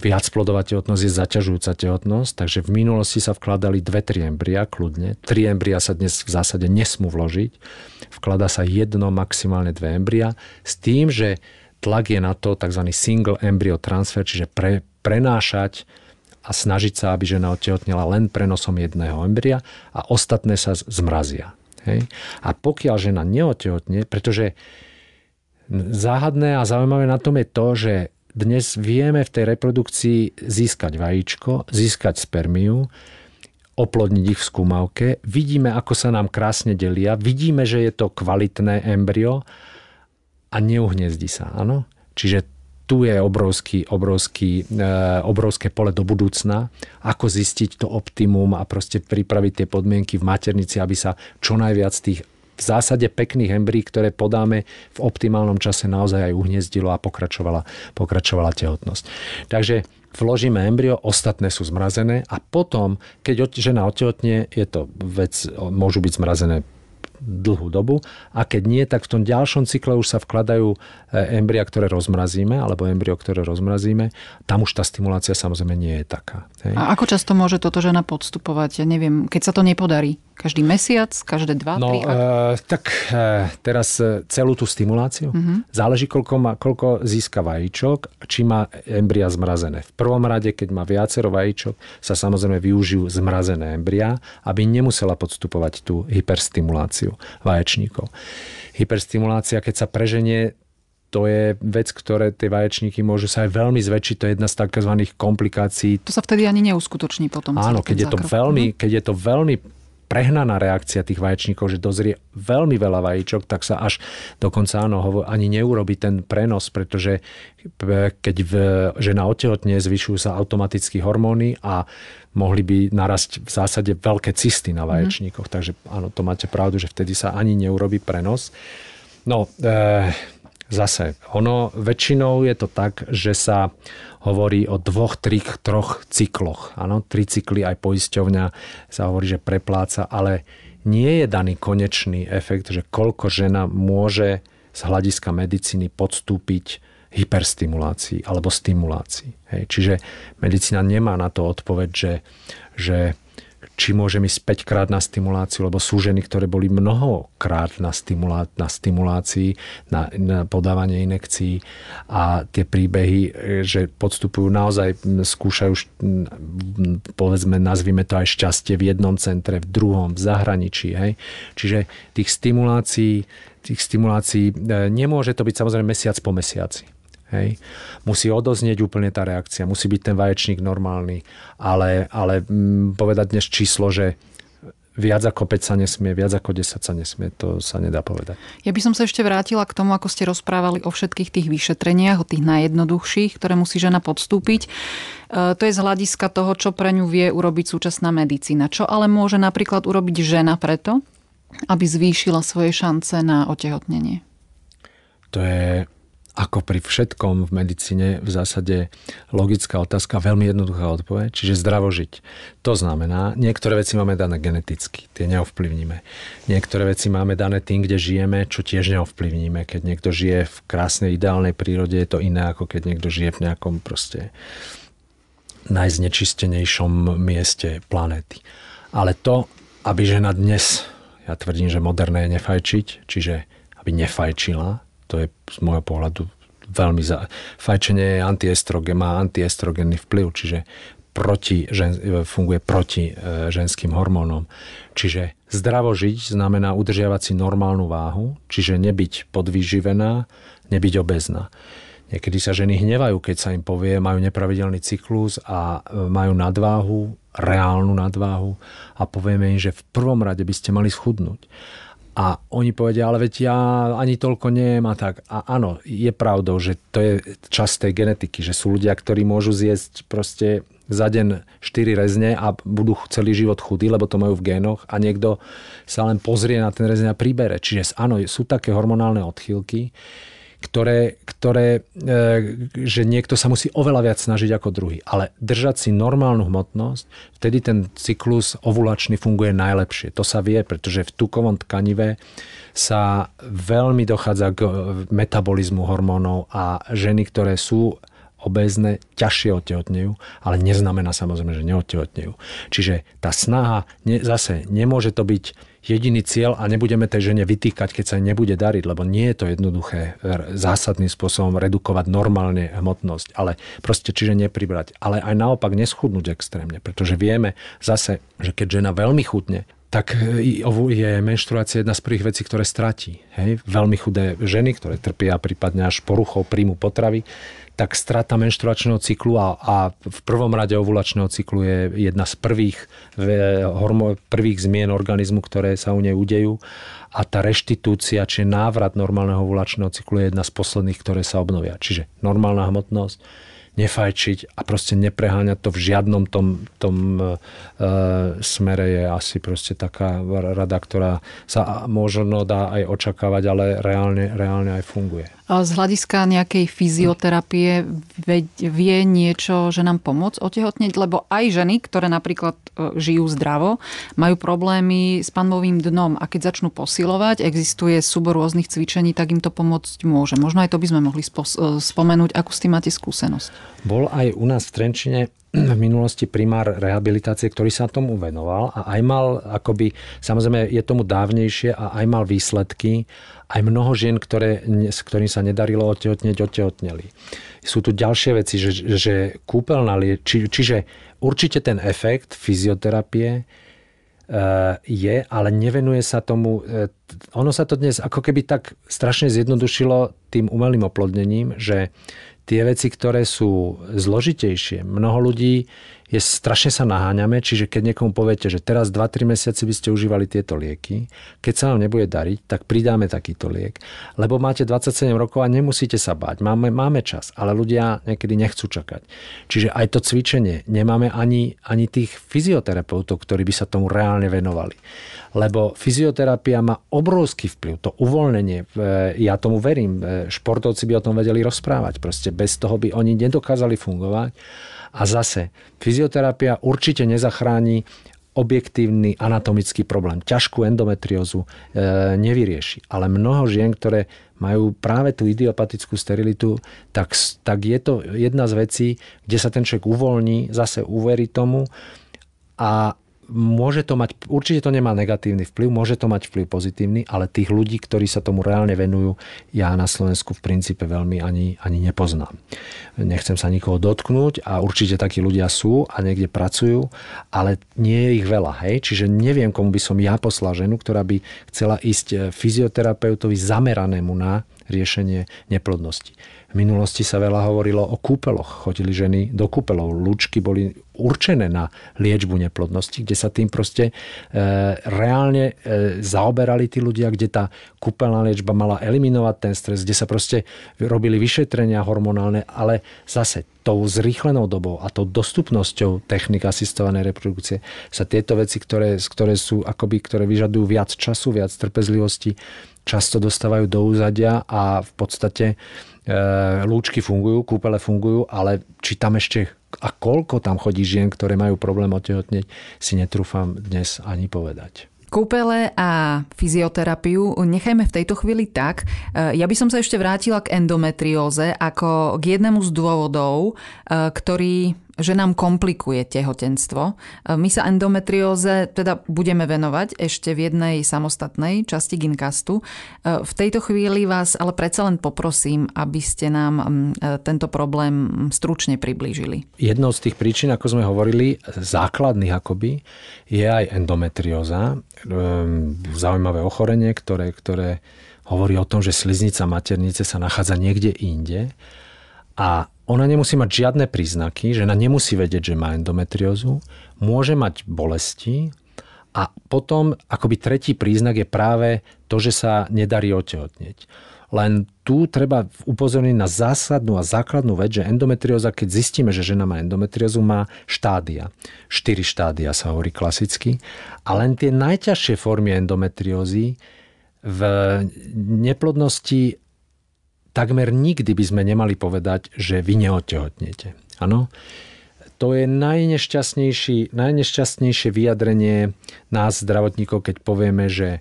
S2: viac plodová tehotnosť je zaťažujúca tehotnosť, takže v minulosti sa vkladali dve, tri embria kľudne. Tri embria sa dnes v zásade nesmú vložiť. Vklada sa jedno, maximálne dve embria s tým, že tlak je na to tzv. single embryo transfer, čiže pre, prenášať a snažiť sa, aby žena otehotnila len prenosom jedného embria a ostatné sa zmrazia. Hej? A pokiaľ žena neotehotne, pretože záhadné a zaujímavé na tom je to, že dnes vieme v tej reprodukcii získať vajíčko, získať spermiu, oplodniť ich v skúmavke, vidíme, ako sa nám krásne delia, vidíme, že je to kvalitné embryo a neuhniezdí sa, áno? Čiže tu je obrovský, obrovský, e, obrovské pole do budúcna, ako zistiť to optimum a proste pripraviť tie podmienky v maternici, aby sa čo najviac tých v zásade pekných embryí, ktoré podáme v optimálnom čase naozaj aj uhniezdilo a pokračovala, pokračovala tehotnosť. Takže vložíme embryo, ostatné sú zmrazené a potom, keď žena otehotne, je to vec, môžu byť zmrazené dlhú dobu a keď nie, tak v tom ďalšom cykle už sa vkladajú e, embria, ktoré rozmrazíme, alebo embryo, ktoré rozmrazíme. Tam už tá stimulácia samozrejme nie je taká. Hej. A
S1: ako často môže toto žena podstupovať? Ja neviem, keď sa to nepodarí. Každý mesiac, každé dva, no, tri? Ak... E,
S2: eh, tak e, teraz eh, celú tú stimuláciu. Mm-hmm. Záleží, koľko, má, koľko získa vajíčok, či má embria zmrazené. V prvom rade, keď má viacero vajíčok, sa samozrejme využijú zmrazené embria, aby nemusela podstupovať tú hyperstimuláciu vaječníkov. Hyperstimulácia, keď sa preženie to je vec, ktoré tie vaječníky môžu sa aj veľmi zväčšiť. To je jedna z tzv. komplikácií. To
S1: sa vtedy ani neuskutoční potom. Áno, mhm. keď je, to veľmi,
S2: keď je to veľmi prehnaná reakcia tých vaječníkov, že dozrie veľmi veľa vajíčok, tak sa až dokonca áno, ani neurobi ten prenos, pretože e, keď v, žena otehotne, zvyšujú sa automaticky hormóny a mohli by narasť v zásade veľké cysty na mhm. vaječníkoch. Mm. Takže áno, to máte pravdu, že vtedy sa ani neurobi prenos. No, e, zase, ono väčšinou je to tak, že sa hovorí o dvoch, trich, troch cykloch. Áno, tri cykly aj poisťovňa sa hovorí, že prepláca, ale nie je daný konečný efekt, že koľko žena môže z hľadiska medicíny podstúpiť hyperstimulácii alebo stimulácii. Hej. Čiže medicína nemá na to odpoveď, že, že či môžem ísť 5 krát na stimuláciu, lebo sú ženy, ktoré boli mnohokrát na, stimulá- na stimulácii, na, na podávanie inekcií a tie príbehy, e, že podstupujú naozaj, skúšajú, povedzme, nazvime to aj šťastie v jednom centre, v druhom, v zahraničí. Hej? Čiže tých stimulácií, tých stimulácií e, nemôže to byť samozrejme mesiac po mesiaci Hej. Musí odoznieť úplne tá reakcia, musí byť ten vaječník normálny, ale, ale mm, povedať dnes číslo, že viac ako 5 sa nesmie, viac ako 10 sa nesmie, to sa nedá povedať.
S1: Ja by som sa ešte vrátila k tomu, ako ste rozprávali o všetkých tých vyšetreniach, o tých najjednoduchších, ktoré musí žena podstúpiť. E, to je z hľadiska toho, čo pre ňu vie urobiť súčasná medicína. Čo ale môže napríklad urobiť žena preto, aby zvýšila svoje šance na otehotnenie?
S2: To je ako pri všetkom v medicíne v zásade logická otázka, veľmi jednoduchá odpoveď, čiže zdravo žiť. To znamená, niektoré veci máme dané geneticky, tie neovplyvníme. Niektoré veci máme dané tým, kde žijeme, čo tiež neovplyvníme. Keď niekto žije v krásnej, ideálnej prírode, je to iné, ako keď niekto žije v nejakom proste najznečistenejšom mieste planéty. Ale to, aby žena dnes, ja tvrdím, že moderné je nefajčiť, čiže aby nefajčila, to je z môjho pohľadu veľmi... Za... Fajčenie je antiestrogen, má antiestrogenný vplyv, čiže proti, žen, e, funguje proti e, ženským hormónom. Čiže zdravo žiť znamená udržiavať si normálnu váhu, čiže nebyť podvýživená, nebyť obezná. Niekedy sa ženy hnevajú, keď sa im povie, majú nepravidelný cyklus a e, majú nadváhu, reálnu nadváhu a povieme im, že v prvom rade by ste mali schudnúť. A oni povedia, ale veď ja ani toľko nejem a tak. A áno, je pravdou, že to je čas tej genetiky, že sú ľudia, ktorí môžu zjesť proste za deň 4 rezne a budú celý život chudí, lebo to majú v génoch a niekto sa len pozrie na ten rezne a príbere. Čiže áno, sú také hormonálne odchýlky, ktoré, ktoré e, že niekto sa musí oveľa viac snažiť ako druhý. Ale držať si normálnu hmotnosť, vtedy ten cyklus ovulačný funguje najlepšie. To sa vie, pretože v tukovom tkanive sa veľmi dochádza k e, metabolizmu hormónov a ženy, ktoré sú obezné, ťažšie otehotnejú, ale neznamená samozrejme, že neotehotnejú. Čiže tá snaha, ne, zase nemôže to byť jediný cieľ a nebudeme tej žene vytýkať, keď sa nebude dariť, lebo nie je to jednoduché zásadným spôsobom redukovať normálne hmotnosť, ale proste čiže nepribrať, ale aj naopak neschudnúť extrémne, pretože vieme zase, že keď žena veľmi chudne, tak e, je menštruácia jedna z prvých vecí, ktoré stratí. Hej? Veľmi chudé ženy, ktoré trpia prípadne až poruchou príjmu potravy, tak strata menštruačného cyklu a, a v prvom rade ovulačného cyklu je jedna z prvých, hormo, prvých zmien organizmu, ktoré sa u nej udejú a tá reštitúcia, či návrat normálneho ovulačného cyklu je jedna z posledných, ktoré sa obnovia. Čiže normálna hmotnosť, nefajčiť a proste nepreháňať to v žiadnom tom, tom e, smere je asi proste taká rada, ktorá sa možno dá aj očakávať, ale reálne, reálne aj funguje
S1: z hľadiska nejakej fyzioterapie vie niečo, že nám pomôcť otehotneť? Lebo aj ženy, ktoré napríklad e, žijú zdravo, majú problémy s panmovým dnom a keď začnú posilovať, existuje súbor rôznych cvičení, tak im to pomôcť môže. Možno aj to by sme mohli e, spomenúť, akú s tým máte skúsenosť.
S2: Bol aj u nás v Trenčine v minulosti primár rehabilitácie, ktorý sa tomu venoval a aj mal, akoby, samozrejme je tomu dávnejšie a aj mal výsledky. Aj mnoho žien, ktoré, s ktorým sa nedarilo otehotneť, otehotneli. Sú tu ďalšie veci, že, že kúpeľná, či, čiže určite ten efekt fyzioterapie e, je, ale nevenuje sa tomu. E, ono sa to dnes ako keby tak strašne zjednodušilo tým umelým oplodnením, že tie veci, ktoré sú zložitejšie. Mnoho ľudí je strašne sa naháňame, čiže keď niekomu poviete, že teraz 2-3 mesiace by ste užívali tieto lieky, keď sa vám nebude dariť, tak pridáme takýto liek. Lebo máte 27 rokov a nemusíte sa báť, máme, máme čas, ale ľudia niekedy nechcú čakať. Čiže aj to cvičenie, nemáme ani, ani tých fyzioterapeutov, ktorí by sa tomu reálne venovali. Lebo fyzioterapia má obrovský vplyv, to uvoľnenie, e, ja tomu verím, e, športovci by o tom vedeli rozprávať, proste bez toho by oni nedokázali fungovať a zase, fyzioterapia určite nezachráni objektívny anatomický problém. Ťažkú endometriózu e, nevyrieši. Ale mnoho žien, ktoré majú práve tú idiopatickú sterilitu, tak, tak je to jedna z vecí, kde sa ten človek uvoľní, zase uverí tomu a môže to mať, určite to nemá negatívny vplyv, môže to mať vplyv pozitívny, ale tých ľudí, ktorí sa tomu reálne venujú, ja na Slovensku v princípe veľmi ani, ani nepoznám. Nechcem sa nikoho dotknúť a určite takí ľudia sú a niekde pracujú, ale nie je ich veľa. Hej? Čiže neviem, komu by som ja poslal ženu, ktorá by chcela ísť eh, fyzioterapeutovi zameranému na riešenie neplodnosti. V minulosti sa veľa hovorilo o kúpeloch. Chodili ženy do kúpelov. Lúčky boli určené na liečbu neplodnosti, kde sa tým proste e, reálne e, zaoberali tí ľudia, kde tá kúpeľná liečba mala eliminovať ten stres, kde sa proste robili vyšetrenia hormonálne, ale zase tou zrýchlenou dobou a tou dostupnosťou technik asistovanej reprodukcie sa tieto veci, ktoré, ktoré sú akoby, ktoré vyžadujú viac času, viac trpezlivosti, často dostávajú do úzadia a v podstate e, lúčky fungujú, kúpele fungujú, ale či tam ešte a koľko tam chodí žien, ktoré majú problém otehotneť, si netrúfam dnes ani povedať.
S1: Kúpele a fyzioterapiu nechajme v tejto chvíli tak. E, ja by som sa ešte vrátila k endometrióze ako k jednému z dôvodov, e, ktorý že nám komplikuje tehotenstvo. E, my sa endometrióze teda budeme venovať ešte v jednej samostatnej časti Ginkastu. E, v tejto chvíli vás ale predsa len poprosím, aby ste nám e, tento problém stručne priblížili.
S2: Jednou z tých príčin, ako sme hovorili, základných akoby, je aj endometrióza. Zaujímavé ochorenie, ktoré, ktoré hovorí o tom, že sliznica maternice sa nachádza niekde inde. A ona nemusí mať žiadne príznaky, žena nemusí vedieť, že má endometriózu, môže mať bolesti a potom akoby tretí príznak je práve to, že sa nedarí otehotnieť. Len tu treba upozorniť na zásadnú a základnú vec, že endometrióza, keď zistíme, že žena má endometriózu, má štádia. Štyri štádia sa hovorí klasicky. A len tie najťažšie formy endometriózy v neplodnosti takmer nikdy by sme nemali povedať, že vy neotehotnete. Áno? To je najnešťastnejší, najnešťastnejšie vyjadrenie nás zdravotníkov, keď povieme, že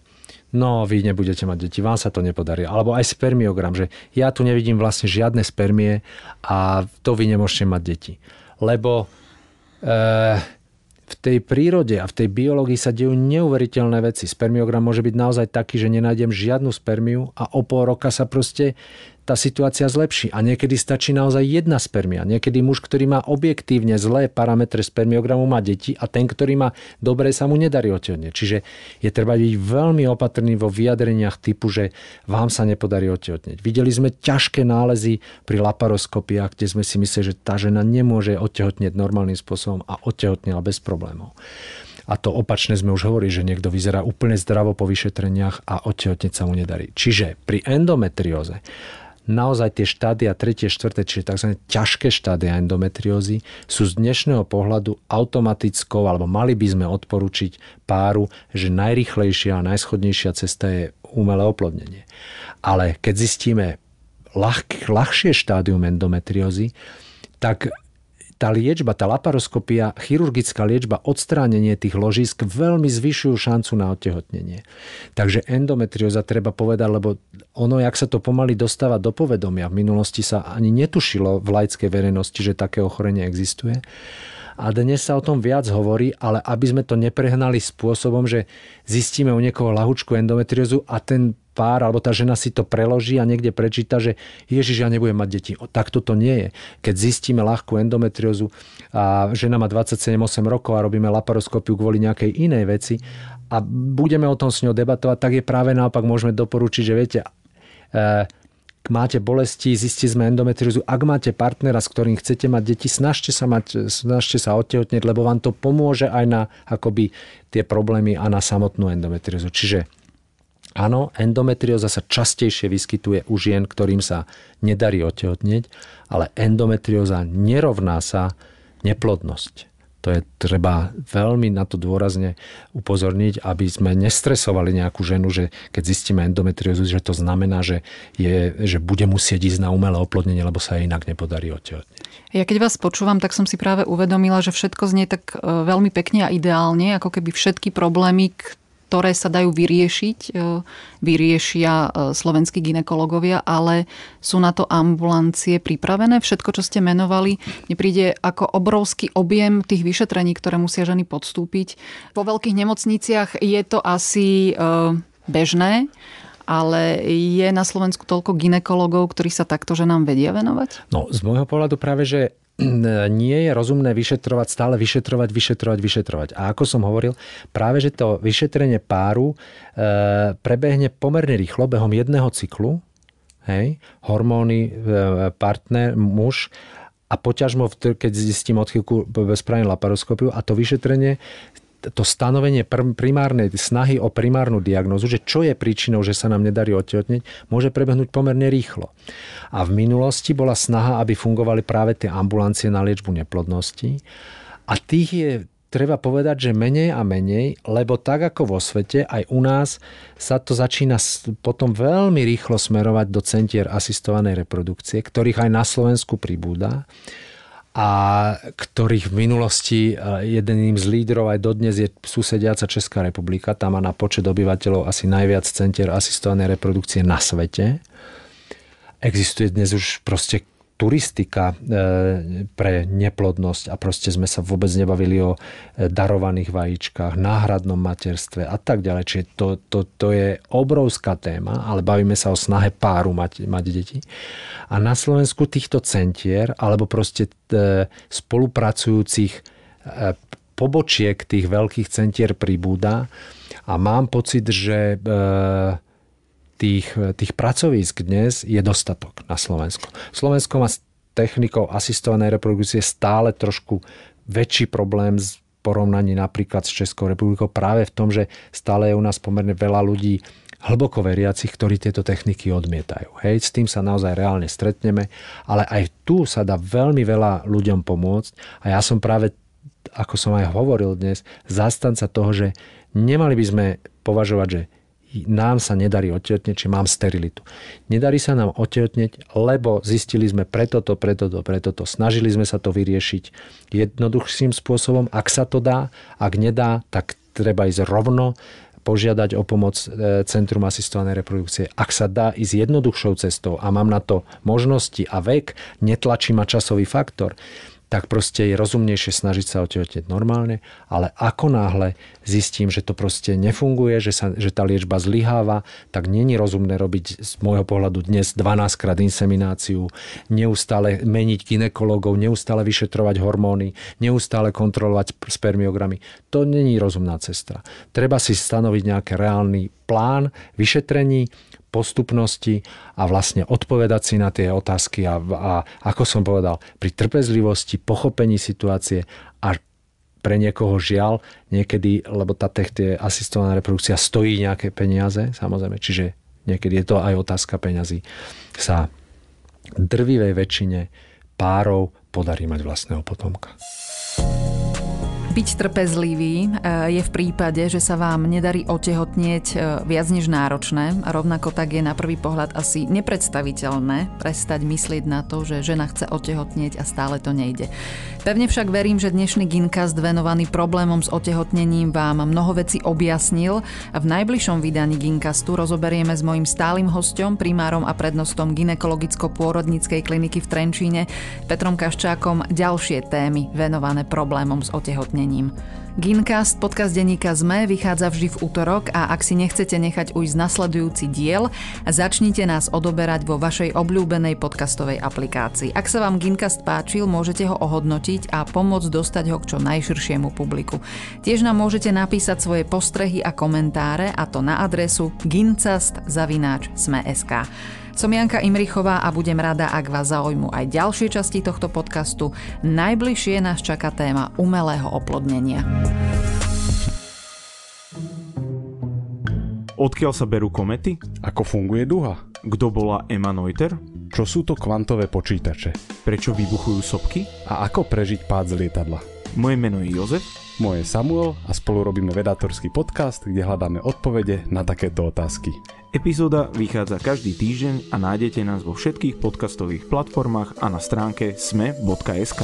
S2: no vy nebudete mať deti, vám sa to nepodarí. Alebo aj spermiogram, že ja tu nevidím vlastne žiadne spermie a to vy nemôžete mať deti. Lebo e, v tej prírode a v tej biológii sa dejú neuveriteľné veci. Spermiogram môže byť naozaj taký, že nenájdem žiadnu spermiu a o pol roka sa proste tá situácia zlepší. A niekedy stačí naozaj jedna spermia. Niekedy muž, ktorý má objektívne zlé parametre spermiogramu, má deti a ten, ktorý má dobré, sa mu nedarí otehotneť. Čiže je treba byť veľmi opatrný vo vyjadreniach typu, že vám sa nepodarí otehotneť. Videli sme ťažké nálezy pri laparoskopiách, kde sme si mysleli, že tá žena nemôže otehotneť normálnym spôsobom a otehotnila bez problémov. A to opačne sme už hovorili, že niekto vyzerá úplne zdravo po vyšetreniach a odtehotneť sa mu nedarí. Čiže pri endometrióze naozaj tie štádia 3., 4., čiže tzv. ťažké štádia endometriózy sú z dnešného pohľadu automatickou, alebo mali by sme odporučiť páru, že najrychlejšia a najschodnejšia cesta je umelé oplodnenie. Ale keď zistíme ľah, ľahšie štádium endometriózy, tak tá liečba, tá laparoskopia, chirurgická liečba, odstránenie tých ložisk veľmi zvyšujú šancu na otehotnenie. Takže endometrióza treba povedať, lebo ono, jak sa to pomaly dostáva do povedomia, v minulosti sa ani netušilo v laickej verejnosti, že také ochorenie existuje a dnes sa o tom viac hovorí, ale aby sme to neprehnali spôsobom, že zistíme u niekoho lahučku endometriózu a ten pár alebo tá žena si to preloží a niekde prečíta, že Ježiš, ja nebudem mať deti. O, tak toto nie je. Keď zistíme ľahkú endometriózu a žena má 27-8 rokov a robíme laparoskopiu kvôli nejakej inej veci a budeme o tom s ňou debatovať, tak je práve naopak môžeme doporučiť, že viete, e, máte bolesti, zistili sme endometriózu, ak máte partnera, s ktorým chcete mať deti, snažte sa, mať, snažte sa odtehotneť, lebo vám to pomôže aj na akoby tie problémy a na samotnú endometriózu. Čiže Áno, endometrióza sa častejšie vyskytuje u žien, ktorým sa nedarí otehotneť, ale endometrióza nerovná sa neplodnosť. To je treba veľmi na to dôrazne upozorniť, aby sme nestresovali nejakú ženu, že keď zistíme endometriózu, že to znamená, že, je, že bude musieť ísť na umelé oplodnenie, lebo sa jej inak nepodarí otehotneť.
S1: Ja keď vás počúvam, tak som si práve uvedomila, že všetko znie tak e, veľmi pekne a ideálne, ako keby všetky problémy, ktoré sa dajú vyriešiť, e, vyriešia e, slovenskí ginekológovia, ale sú na to ambulancie pripravené. Všetko, čo ste menovali, nepríde ako obrovský objem tých vyšetrení, ktoré musia ženy podstúpiť. Vo veľkých nemocniciach je to asi e, bežné, ale je na Slovensku toľko ginekologov, ktorí sa takto ženám vedia venovať?
S2: No, z môjho pohľadu práve, že nie je rozumné vyšetrovať, stále vyšetrovať, vyšetrovať, vyšetrovať. A ako som hovoril, práve že to vyšetrenie páru e, prebehne pomerne rýchlo, behom jedného cyklu, hej, hormóny, e, partner, muž a poťažmo, keď zistím odchylku e, spravím laparoskopiu a to vyšetrenie to stanovenie primárnej snahy o primárnu diagnózu, že čo je príčinou, že sa nám nedarí otehotneť, môže prebehnúť pomerne rýchlo. A v minulosti bola snaha, aby fungovali práve tie ambulancie na liečbu neplodnosti. A tých je treba povedať, že menej a menej, lebo tak ako vo svete, aj u nás sa to začína potom veľmi rýchlo smerovať do centier asistovanej reprodukcie, ktorých aj na Slovensku pribúda a ktorých v minulosti e, jedným z lídrov aj dodnes je susediaca Česká republika. Tá má na počet obyvateľov asi najviac center asistovanej reprodukcie na svete. Existuje dnes už proste turistika e, pre neplodnosť a proste sme sa vôbec nebavili o e, darovaných vajíčkach, náhradnom materstve a tak ďalej. Čiže to, to, to je obrovská téma, ale bavíme sa o snahe páru mať, mať deti. A na Slovensku týchto centier alebo proste e, spolupracujúcich pobočiek tých veľkých centier pribúda a mám pocit, že tých, eh, tých pracovísk dnes je dostatok na Slovensku. Slovensko má s technikou asistovanej reprodukcie stále trošku väčší problém s porovnaní napríklad s Českou republikou práve v tom, že stále je u nás pomerne veľa ľudí hlboko veriacich, ktorí tieto techniky odmietajú. Hej, s tým sa naozaj reálne stretneme, ale aj tu sa dá veľmi veľa ľuďom pomôcť a ja som práve, ako som aj hovoril dnes, zastanca toho, že nemali by sme považovať, že nám sa nedarí otehotneť, či mám sterilitu. Nedarí sa nám otehotneť, lebo zistili sme preto to, preto to, preto to. Snažili sme sa to vyriešiť jednoduchším spôsobom. Ak sa to dá, ak nedá, tak treba ísť rovno požiadať o pomoc e, Centrum asistovanej reprodukcie. Ak sa dá ísť jednoduchšou cestou a mám na to možnosti a vek, netlačí ma časový faktor, tak proste je rozumnejšie snažiť sa otehotneť normálne, ale ako náhle zistím, že to proste nefunguje, že, sa, že tá liečba zlyháva, tak není rozumné robiť z môjho pohľadu dnes 12 krát insemináciu, neustále meniť ginekologov, neustále vyšetrovať hormóny, neustále kontrolovať spermiogramy. To není rozumná cesta. Treba si stanoviť nejaký reálny plán vyšetrení, postupnosti a vlastne odpovedať si na tie otázky a, a ako som povedal, pri trpezlivosti, pochopení situácie a pre niekoho žiaľ niekedy, lebo tá tech, tie asistovaná reprodukcia stojí nejaké peniaze, samozrejme, čiže niekedy je to aj otázka peňazí, sa drvivej väčšine párov podarí mať vlastného potomka. thank
S1: you byť trpezlivý e, je v prípade, že sa vám nedarí otehotnieť e, viac než náročné. Rovnako tak je na prvý pohľad asi nepredstaviteľné prestať myslieť na to, že žena chce otehotnieť a stále to nejde. Pevne však verím, že dnešný Gincast venovaný problémom s otehotnením vám mnoho vecí objasnil a v najbližšom vydaní Gincastu rozoberieme s mojim stálym hostom, primárom a prednostom ginekologicko-pôrodníckej kliniky v Trenčíne, Petrom Kaščákom ďalšie témy venované problémom s otehotnením. Gincast, podcast denníka ZME, vychádza vždy v útorok a ak si nechcete nechať ujsť nasledujúci diel, začnite nás odoberať vo vašej obľúbenej podcastovej aplikácii. Ak sa vám Gincast páčil, môžete ho ohodnotiť a pomôcť dostať ho k čo najširšiemu publiku. Tiež nám môžete napísať svoje postrehy a komentáre a to na adresu gincast.sme.sk. Som Janka Imrichová a budem rada, ak vás zaujmu aj ďalšie časti tohto podcastu. Najbližšie nás čaká téma umelého oplodnenia. Odkiaľ sa berú komety? Ako funguje duha? Kto bola Emma
S2: Neuter? Čo sú to kvantové počítače? Prečo vybuchujú sopky? A ako prežiť pád z lietadla? Moje meno je Jozef. Moje Samuel a spolu robíme vedátorský podcast, kde hľadáme odpovede na takéto otázky. Epizóda vychádza každý týždeň a nájdete
S1: nás vo všetkých podcastových platformách a na stránke sme.sk.